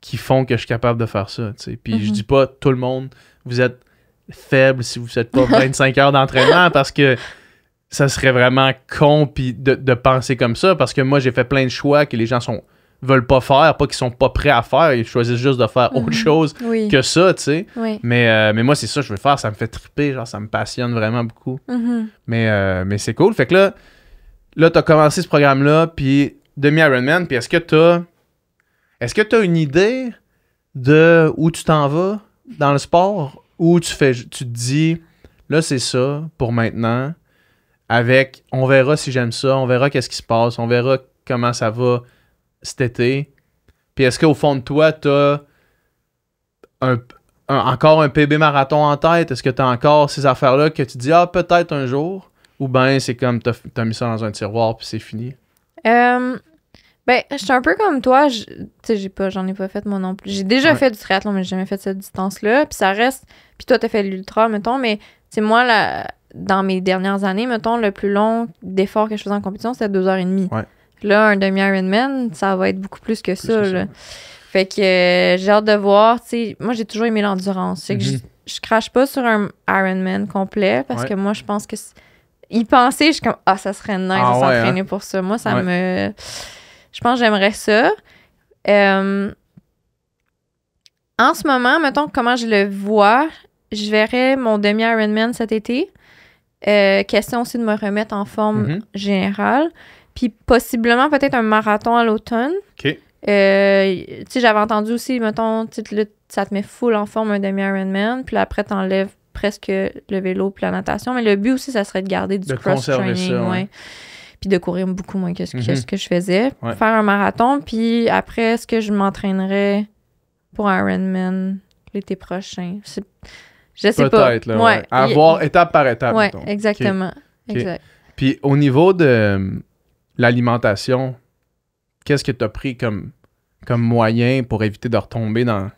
A: qui font que je suis capable de faire ça. Puis je mhm. dis pas tout le monde, vous êtes faible si vous faites pas 25 heures d'entraînement parce que ça serait vraiment con de, penser comme ça parce que moi j'ai fait plein de choix que les gens sont veulent pas faire, pas qu'ils sont pas prêts à faire, ils choisissent juste de faire autre mhm. chose que ça, tu sais. Mais, euh, mais moi c'est ça que je veux faire, ça me fait tripper, genre ça me passionne vraiment beaucoup. Mhm. Mais, euh, mais c'est cool, fait que là là, tu as commencé ce programme-là, puis demi-Ironman, puis est-ce que tu as. Est-ce que tu une idée de où tu t'en vas dans le sport ou tu fais tu te dis là c'est ça pour maintenant avec on verra si j'aime ça, on verra qu'est-ce qui se passe, on verra comment ça va cet été. Puis est-ce qu'au fond de toi tu as encore un PB marathon en tête, est-ce que tu as encore ces affaires là que tu dis ah peut-être un jour ou bien, c'est comme t'as as mis ça dans un tiroir puis c'est fini?
B: Euh, ben, je suis un peu comme toi. Tu sais, j'ai pas, j'en ai pas fait moi non plus. J'ai déjà fait du triathlon, mais j'ai jamais fait cette distance-là. Puis ça reste. Puis toi, as fait l'ultra, mettons. Mais c'est moi, dans mes dernières années, mettons, le plus long d'efforts que je faisais en compétition, c'était deux heures et demie. Là, un demi-Ironman, ça va être beaucoup plus que ça. Fait que euh, j'ai hâte de voir. sais, moi, j'ai toujours aimé l'endurance. c'est que je, mhm. je crache pas sur un Ironman complet parce que moi, je pense que il penser, je suis comme, ah, ça serait nice de ah, s'entraîner hein. pour ça. Moi, ça me. Je pense que j'aimerais ça. Euh, en ce moment, mettons comment je le vois, je verrai mon demi-Ironman cet été. Euh, question aussi de me remettre en forme mhm. générale. Puis possiblement peut-être un marathon à l'automne. OK. Euh, tu sais, j'avais entendu aussi, mettons, ça te met full en forme un demi-Ironman, puis après, t'enlèves presque le vélo puis la natation. Mais le but aussi, ça serait de garder du cross-training. Ouais. Puis de courir beaucoup moins que ce, que, mhm. je faisais. Faire un marathon. Puis après, est-ce que je m'entraînerais pour Ironman l'été prochain? Je sais pas. Peut-être, Avoir étape par étape. Oui, exactement.
A: Puis au niveau de euh, l'alimentation, qu'est-ce que tu as pris comme, comme moyen pour éviter de retomber dans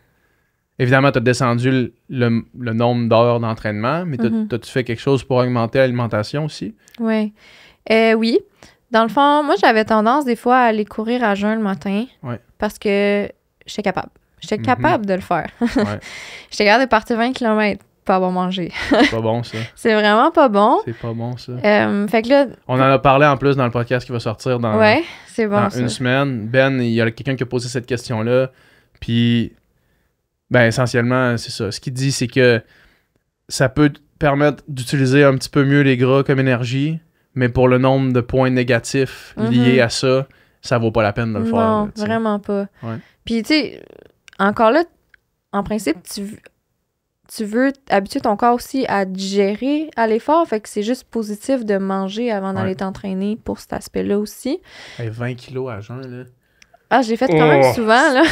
A: Évidemment, tu as descendu le, nombre d'heures d'entraînement, mais tu mhm. as-tu fait quelque chose pour augmenter l'alimentation aussi?
B: Oui. Euh, oui. Dans le fond, moi, j'avais tendance des fois à aller courir à jeun le matin parce que j'étais capable. J'étais mhm. capable de le faire. ouais. J'étais capable de partir 20 km, pas bon manger. c'est pas bon, ça. C'est vraiment pas bon. C'est pas bon, ça. Euh, fait que là,
A: On en a parlé en plus dans le podcast qui va sortir dans, dans une semaine. Ben, il y a quelqu'un qui a posé cette question-là. Puis ben, essentiellement, c'est ça. Ce qu'il dit, c'est que ça peut permettre d'utiliser un petit peu mieux les gras comme énergie, mais pour le nombre de points négatifs mhm. liés à ça, ça vaut pas la peine de le faire. Non, vraiment
B: pas. Puis, tu sais, encore là, en principe, tu, tu veux habituer ton corps aussi à digérer à l'effort. Fait que c'est juste positif de manger avant d'aller t'entraîner pour cet aspect-là aussi.
A: 20 kilos à jeun, là. Ah, j'ai fait quand même oh.
B: souvent, là.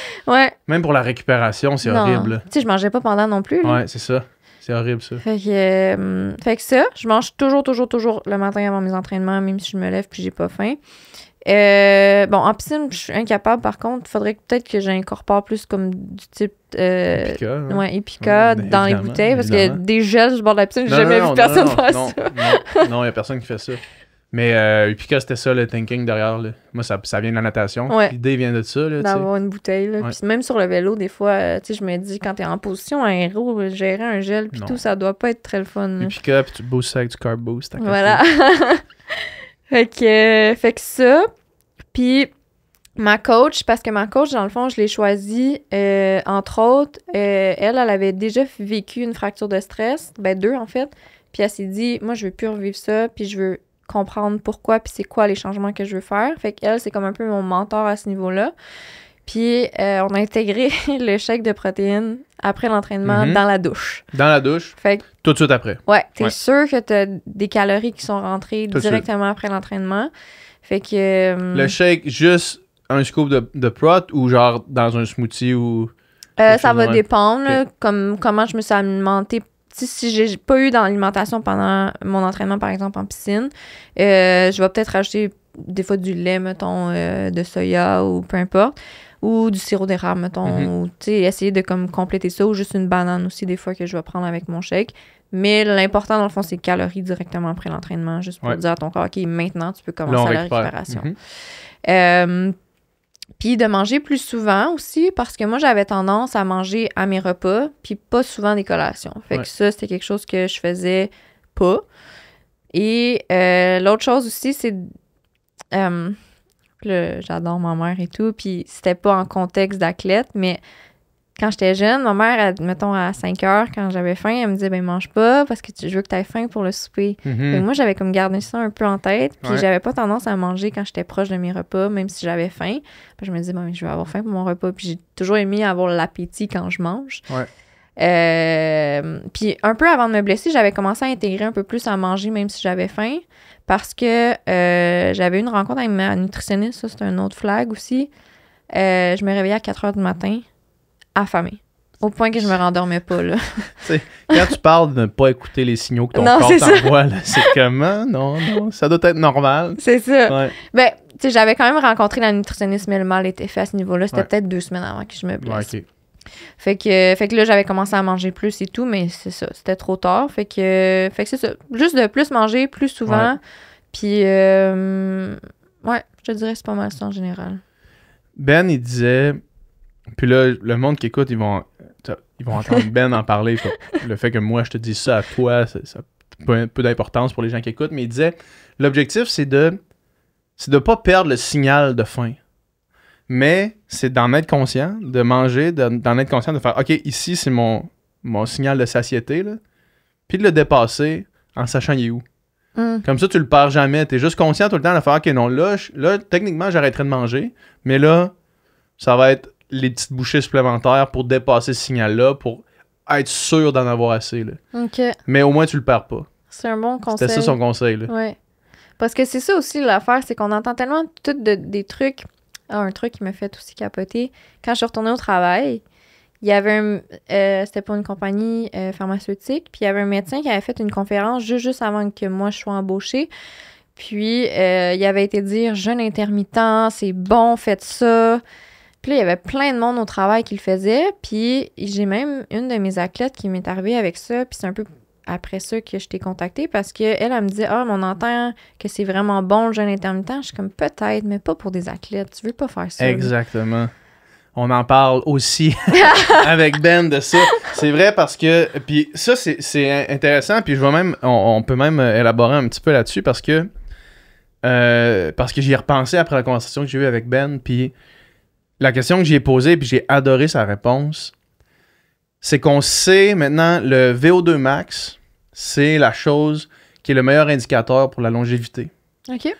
B: ouais.
A: Même pour la récupération, c'est horrible. Tu sais,
B: je mangeais pas pendant non plus.
A: c'est ça. C'est horrible, ça. Euh, fait
B: que, ça, je mange toujours, toujours, toujours le matin avant mes entraînements, même si je me lève puis j'ai pas faim. Euh, bon, en piscine, je suis incapable, par contre. Faudrait peut-être que j'incorpore plus comme du type. Euh, hein. Ouais, dans les bouteilles. Parce que des gels, le bord de la piscine, j'ai jamais vu personne faire ça.
A: Non, il n'y a personne qui fait ça. Mais euh, Upica, c'était ça le thinking derrière. Là. Moi, ça, ça, vient de la natation. L'idée vient de ça. D'avoir
B: une bouteille. même sur le vélo, des fois, euh, je me dis, quand t'es en position, un euh, gérer un gel, puis tout, ça doit pas être très le
A: fun. Upica, puis tu boostes avec du carb boost. Voilà.
B: fait, que, euh, fait que ça. Puis ma coach, parce que ma coach, dans le fond, je l'ai choisie, entre autres, elle, elle avait déjà vécu une fracture de stress, ben deux en fait. Puis elle s'est dit, moi, je veux plus revivre ça, puis je veux comprendre pourquoi puis c'est quoi les changements que je veux faire. Fait qu'elle, c'est comme un peu mon mentor à ce niveau-là. Puis euh, on a intégré le shake de protéines après l'entraînement mhm. dans la douche. Dans la douche. Fait que, tout de suite après. Ouais, Tu es sûr que as des calories qui sont rentrées directement après l'entraînement. Fait que. Euh, le
A: shake, juste un scoop de, de prot ou genre dans un smoothie ou. Euh, ça va
B: dépendre, comme comment je me suis alimentée si j'ai pas eu d'alimentation pendant mon entraînement, par exemple, en piscine, euh, je vais peut-être rajouter des fois du lait, mettons, euh, de soya ou peu importe, ou du sirop d'érable, mettons, mhm. ou essayer de comme compléter ça, ou juste une banane aussi, des fois, que je vais prendre avec mon chèque. Mais l'important, dans le fond, c'est calories directement après l'entraînement, juste pour dire à ton corps, OK, maintenant, tu peux commencer la récupération. Mhm. Euh, puis de manger plus souvent aussi, parce que moi, j'avais tendance à manger à mes repas, puis pas souvent des collations. Fait que ça, c'était quelque chose que je faisais pas. Et euh, l'autre chose aussi, c'est. Euh, J'adore ma mère et tout, puis c'était pas en contexte d'athlète, mais quand j'étais jeune, ma mère, mettons à 5 heures, quand j'avais faim, elle me disait ben mange pas parce que tu, je veux que tu aies faim pour le souper. Mais mm-hmm. Moi, j'avais comme gardé ça un peu en tête, puis j'avais pas tendance à manger quand j'étais proche de mes repas, même si j'avais faim. Puis je me disais bon, je vais avoir faim pour mon repas, puis j'ai toujours aimé avoir l'appétit quand je mange. Euh, puis un peu avant de me blesser, j'avais commencé à intégrer un peu plus à manger même si j'avais faim parce que euh, j'avais une rencontre avec ma nutritionniste, ça c'est un autre flag aussi. Euh, je me réveillais à 4 heures du matin affamée. Au point que je me rendormais pas, là.
A: quand tu parles de ne pas écouter les signaux que ton corps t'envoie, c'est comment? Hein, non, non, ça doit être normal. C'est ça.
B: Ben, j'avais quand même rencontré la nutritionniste, mais le mal était fait à ce niveau-là. C'était peut-être deux semaines avant que je me blesse. Fait que, fait que là, j'avais commencé à manger plus et tout, mais c'est ça, c'était trop tard. Fait que, fait que c'est ça. Juste de plus manger, plus souvent. Puis, euh, ouais, je te dirais, c'est pas mal ça en général.
A: Ben, il disait puis là, le monde qui écoute, ils vont, vont entendre Ben en parler. Le fait que moi, je te dis ça à toi, ça, ça peu, d'importance pour les gens qui écoutent. Mais il disait, l'objectif, c'est de c'est de pas perdre le signal de faim. Mais c'est d'en être conscient, de manger, d'en être conscient, de faire, OK, ici, c'est mon, mon signal de satiété. Là. Puis de le dépasser en sachant il est où. Hum. Comme ça, tu le perds jamais. Tu es juste conscient tout le temps de faire, OK, non, là, là techniquement, j'arrêterai de manger. Mais là, ça va être les petites bouchées supplémentaires pour dépasser ce signal-là, pour être sûr d'en avoir assez. Mais au moins, tu le perds pas.
B: C'est un bon conseil. C'était ça son conseil. Là. Parce que c'est ça aussi l'affaire, c'est qu'on entend tellement tout des trucs. Ah, un truc qui me fait aussi capoter. Quand je suis retournée au travail, il y avait un. Euh, c'était pour une compagnie euh, pharmaceutique, puis il y avait un médecin qui avait fait une conférence juste, avant que moi je sois embauchée. Puis il euh, il avait été dire Jeune intermittent, c'est bon, faites ça. Puis il y avait plein de monde au travail qui le faisait. Puis j'ai même une de mes athlètes qui m'est arrivée avec ça. Puis c'est un peu après ça que je t'ai contacté parce qu'elle, elle, me dit Ah, mais on entend que c'est vraiment bon le jeûne intermittent. Je suis comme Peut-être, mais pas pour des athlètes. Tu veux pas faire ça.
A: Exactement. On en parle aussi avec Ben de ça. C'est vrai parce que. Puis ça, c'est intéressant. Puis je vois même. On, peut même élaborer un petit peu là-dessus parce que. Euh, parce que j'y ai repensé après la conversation que j'ai eue avec Ben. Puis la question que j'ai posée, puis j'ai adoré sa réponse, c'est qu'on sait maintenant le VO2 max, c'est la chose qui est le meilleur indicateur pour la longévité.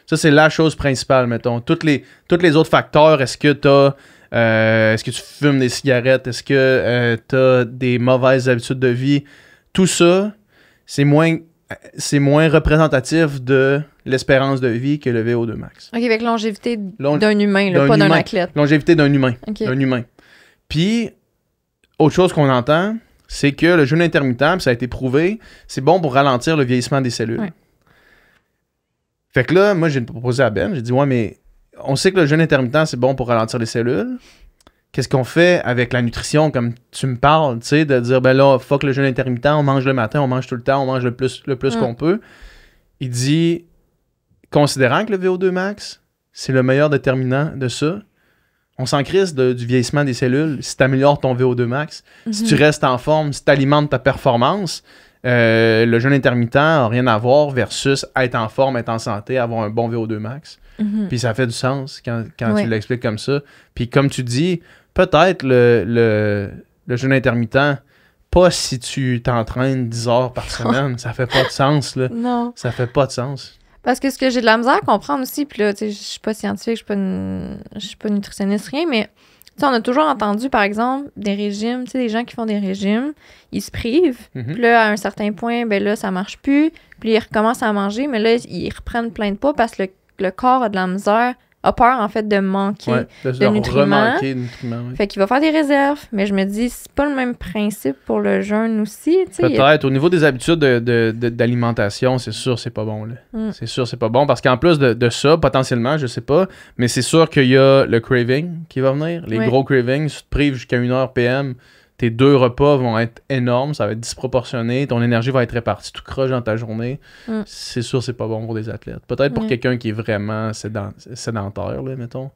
A: Ça, c'est la chose principale, mettons. Toutes les, toutes les autres facteurs, est-ce que tu euh, est-ce que tu fumes des cigarettes? Est-ce que euh, tu as des mauvaises habitudes de vie? Tout ça, c'est moins c'est moins représentatif de l'espérance de vie que le VO2 max. OK,
B: avec longévité d'un humain, pas d'un athlète.
A: Longévité d'un humain. Un humain. Puis, autre chose qu'on entend, c'est que le jeûne intermittent, ça a été prouvé, c'est bon pour ralentir le vieillissement des cellules. Fait que là, moi, j'ai proposé à Ben, j'ai dit, ouais, mais on sait que le jeûne intermittent, c'est bon pour ralentir les cellules qu'est-ce qu'on fait avec la nutrition, comme tu me parles, tu sais, de dire, ben là, fuck le jeûne intermittent, on mange le matin, on mange tout le temps, on mange le plus, le plus mm. qu'on peut. Il dit, considérant que le VO2 max, c'est le meilleur déterminant de ça, on s'en crisse du vieillissement des cellules si tu améliores ton VO2 max, si tu mm-hmm. restes en forme, si tu alimentes ta performance. Euh, le jeûne intermittent n'a rien à voir versus être en forme, être en santé, avoir un bon VO2 max. Mm-hmm. Puis ça fait du sens quand, tu l'expliques comme ça. Puis comme tu dis, peut-être le, le, jeûne intermittent, pas si tu t'entraînes 10 heures par semaine. ça fait pas de sens, là. Non. Ça fait pas de sens.
B: Parce que ce que j'ai de la misère à comprendre aussi, puis là, tu sais, je suis pas scientifique, je suis pas, nutritionniste, rien, mais tu sais, on a toujours entendu, par exemple, des régimes, tu sais, des gens qui font des régimes, ils se privent, mhm. puis là, à un certain point, ben là, ça marche plus, puis ils recommencent à manger, mais là, ils reprennent plein de poids parce que le, le corps a de la misère a peur en fait de manquer de, de nutriments. De Fait qu'il va faire des réserves, mais je me dis c'est pas le même principe pour le jeûne aussi. Peut-être
A: au niveau des habitudes d'alimentation, c'est sûr c'est pas bon mm. C'est sûr c'est pas bon parce qu'en plus de, ça potentiellement je sais pas, mais c'est sûr qu'il y a le craving qui va venir, les gros cravings, tu te prives jusqu'à 1h PM tes deux repas vont être énormes, ça va être disproportionné, ton énergie va être répartie tout croche dans ta journée. Mm. C'est sûr, c'est pas bon pour des athlètes. Peut-être pour mm. quelqu'un qui est vraiment sédentaire, mettons.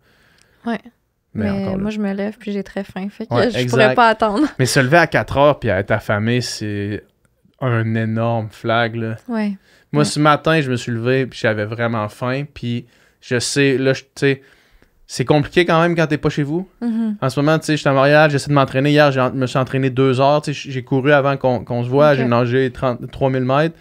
B: Ouais. Mais, moi, je me lève puis j'ai très faim. je pourrais pas attendre.
A: Mais se lever à 4 heures puis être affamé, c'est un énorme flag. Là. Ouais. Moi, ce matin, je me suis levé puis j'avais vraiment faim. Puis je sais, là, tu sais, c'est compliqué quand même quand t'es pas chez vous. Mm-hmm. En ce moment, tu sais, j'étais suis à Montréal, j'essaie de m'entraîner. Hier, je me suis entraîné deux heures. J'ai couru avant qu'on se voit, j'ai mangé 3000 mètres.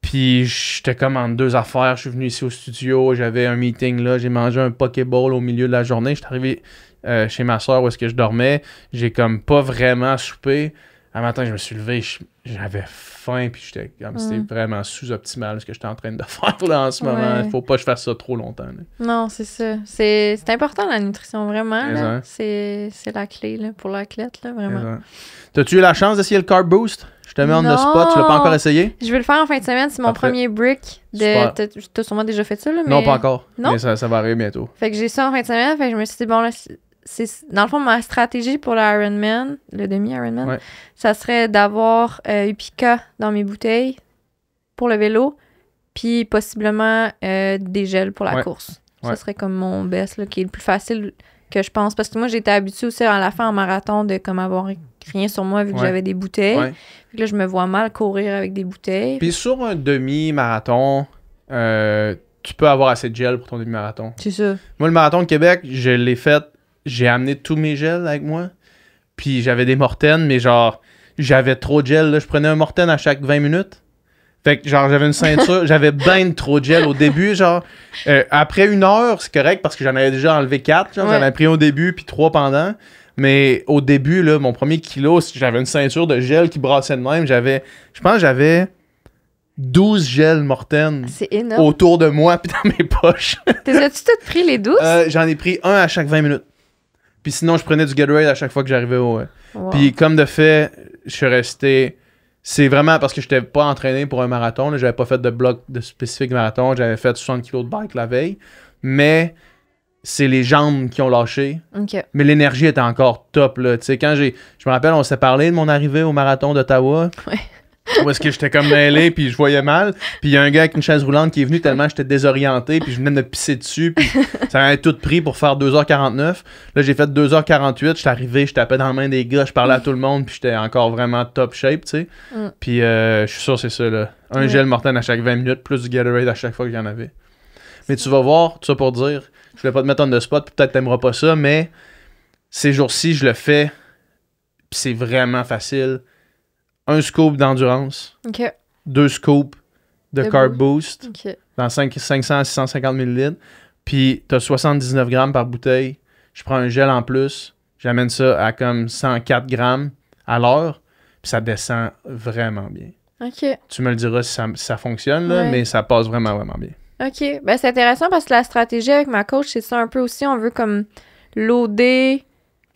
A: Puis j'étais comme en deux affaires. Je suis venu ici au studio, j'avais un meeting là, j'ai mangé un Pokéball au milieu de la journée. J'étais arrivé euh, chez ma soeur où est-ce que je dormais. J'ai comme pas vraiment soupé un matin, je me suis levé, j'avais faim, puis j'étais comme c'était vraiment sous-optimal ce que j'étais en train de faire en ce moment. Il faut pas que je fasse ça trop longtemps.
B: Non, c'est ça. C'est important la nutrition, vraiment. C'est la clé pour l'athlète, là, vraiment.
A: T'as-tu eu la chance d'essayer le carb boost? Je te mets en le spot, tu l'as pas encore essayé? Je
B: vais le faire en fin de semaine, c'est mon premier brick. De... T'as sûrement déjà fait ça, Non, pas encore. Mais ça,
A: va arriver bientôt.
B: Fait que j'ai ça en fin de semaine, fait que je me suis dit, bon, là, dans le fond, ma stratégie pour l'Ironman, le demi-Ironman, ça serait d'avoir euh, Upica dans mes bouteilles pour le vélo, puis possiblement euh, des gels pour la course. Ça serait comme mon best, qui est le plus facile que je pense. Parce que moi, j'étais habituée aussi à la fin en marathon de comme avoir rien sur moi vu que j'avais des bouteilles. que là, je me vois mal courir avec des bouteilles. Puis
A: sur un demi-marathon, euh, tu peux avoir assez de gel pour ton demi-marathon. C'est ça. Moi, le marathon de Québec, je l'ai fait j'ai amené tous mes gels avec moi. Puis j'avais des mortaines, mais genre, j'avais trop de gel. Je prenais un mortaine à chaque 20 minutes. Fait que genre, j'avais une ceinture, j'avais ben trop de gel au début. Genre, euh, après une heure, c'est correct parce que j'en avais déjà enlevé quatre J'en avais pris au début, puis 3 pendant. Mais au début, là, mon premier kilo, j'avais une ceinture de gel qui brassait de même. J'avais, je pense, j'avais 12 gels mortaines autour de moi puis dans mes poches.
B: T'es as-tu tout pris les
A: 12? Euh, j'en ai pris un à chaque 20 minutes. Puis sinon, je prenais du Raid à chaque fois que j'arrivais au. Euh, Puis comme de fait, je suis resté. C'est vraiment parce que je n'étais pas entraîné pour un marathon. J'avais pas fait de bloc de spécifique marathon. J'avais fait 60 kg de bike la veille. Mais c'est les jambes qui ont lâché. Mais l'énergie était encore top. Là. quand j'ai, je me rappelle, on s'est parlé de mon arrivée au marathon d'Ottawa. Ouais. Où est-ce que j'étais comme mêlé, puis je voyais mal. Puis il y a un gars avec une chaise roulante qui est venu tellement j'étais désorienté, puis je venais de pisser dessus, puis ça avait tout pris pour faire 2h49. Là, j'ai fait 2h48, j'étais arrivé, je tapais dans la main des gars, je parlais à tout le monde, puis j'étais encore vraiment top shape, tu sais. Mm. Puis euh, je suis sûr, c'est ça, là. Un gel mortel à chaque 20 minutes, plus du Gatorade à chaque fois que j'en avais. Mais tu vas voir, tout ça pour dire, je voulais pas te mettre on de spot, peut-être t'aimeras pas ça, mais ces jours-ci, je le fais, puis c'est vraiment facile un scoop d'endurance, deux scoops de, carb boost, dans 5, 500 à 650 ml. Puis tu as 79 grammes par bouteille. Je prends un gel en plus. J'amène ça à comme 104 grammes à l'heure. Puis ça descend vraiment bien. Ok. Tu me le diras si ça, fonctionne, mais ça passe vraiment, vraiment bien.
B: OK. Ben, c'est intéressant parce que la stratégie avec ma coach, c'est ça un peu aussi. On veut comme loader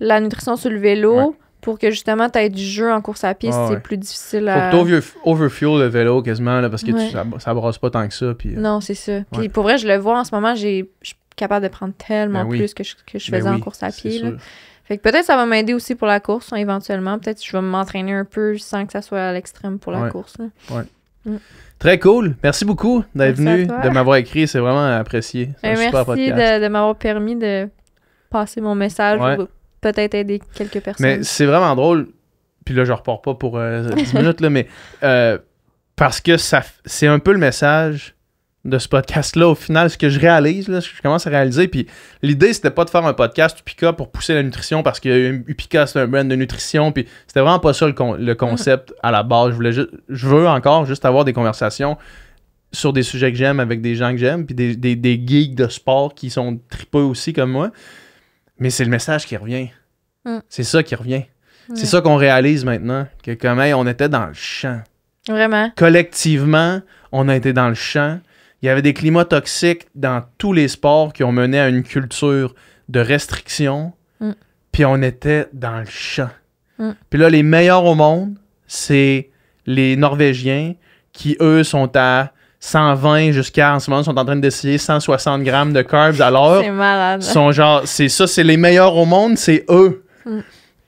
B: la nutrition sur le vélo pour que justement tu aies du jeu en course à pied, ah, c'est plus difficile à. Faut
A: que tu le vélo quasiment, parce que ça, ça, brasse pas tant que ça. Euh, non, c'est ça. Puis
B: pour vrai, je le vois en ce moment, je suis capable de prendre tellement ben plus que je, que je ben faisais en course à pied. Fait que peut-être ça va m'aider aussi pour la course, hein, éventuellement. Peut-être que je vais m'entraîner un peu sans que ça soit à l'extrême pour la course.
A: Mm. Très cool. Merci beaucoup d'être venu, de m'avoir écrit. C'est vraiment apprécié. Ben, merci
B: de, m'avoir permis de passer mon message peut-être aider quelques personnes. Mais c'est
A: vraiment drôle. Puis là, je repars pas pour euh, 10 minutes, là, mais euh, parce que ça, c'est un peu le message de ce podcast-là. Au final, ce que je réalise, ce que je commence à réaliser, puis l'idée, c'était pas de faire un podcast Upica pour pousser la nutrition parce que Upica, c'est un brand de nutrition, puis c'était vraiment pas ça le, concept à la base. Je voulais je veux encore juste avoir des conversations sur des sujets que j'aime avec des gens que j'aime, puis des, des, geeks de sport qui sont tripeux aussi comme moi. Mais c'est le message qui revient. Mm. C'est ça qui revient. C'est ça qu'on réalise maintenant, que comme même, on était dans le champ. Vraiment. Collectivement, on a été dans le champ. Il y avait des climats toxiques dans tous les sports qui ont mené à une culture de restriction. Mm. Puis on était dans le champ. Mm. Puis là, les meilleurs au monde, c'est les Norvégiens qui, eux, sont à 120 jusqu'à en ce moment, ils sont en train d'essayer 160 grammes de carbs alors l'heure. C'est malade. Sont genre, c'est ça, c'est les meilleurs au monde, c'est eux. Mm.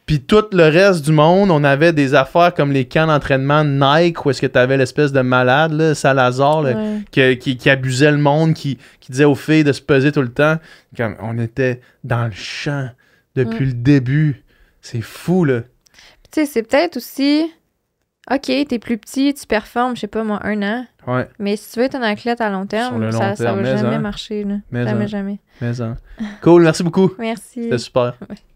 A: Puis tout le reste du monde, on avait des affaires comme les camps d'entraînement Nike, où est-ce que tu avais l'espèce de malade, là, Salazar, qui, qui, abusait le monde, qui, qui, disait aux filles de se peser tout le temps. Comme on était dans le champ depuis mm. le début. C'est fou, là.
B: Tu sais, c'est peut-être aussi, OK, t'es plus petit, tu performes, je sais pas, moi, un an. Mais si tu veux être un athlète à long terme, ça, ne va jamais hein. marcher. Là. Jamais, hein. jamais.
A: Hein. Cool, merci beaucoup. Merci. C'était super. Ouais.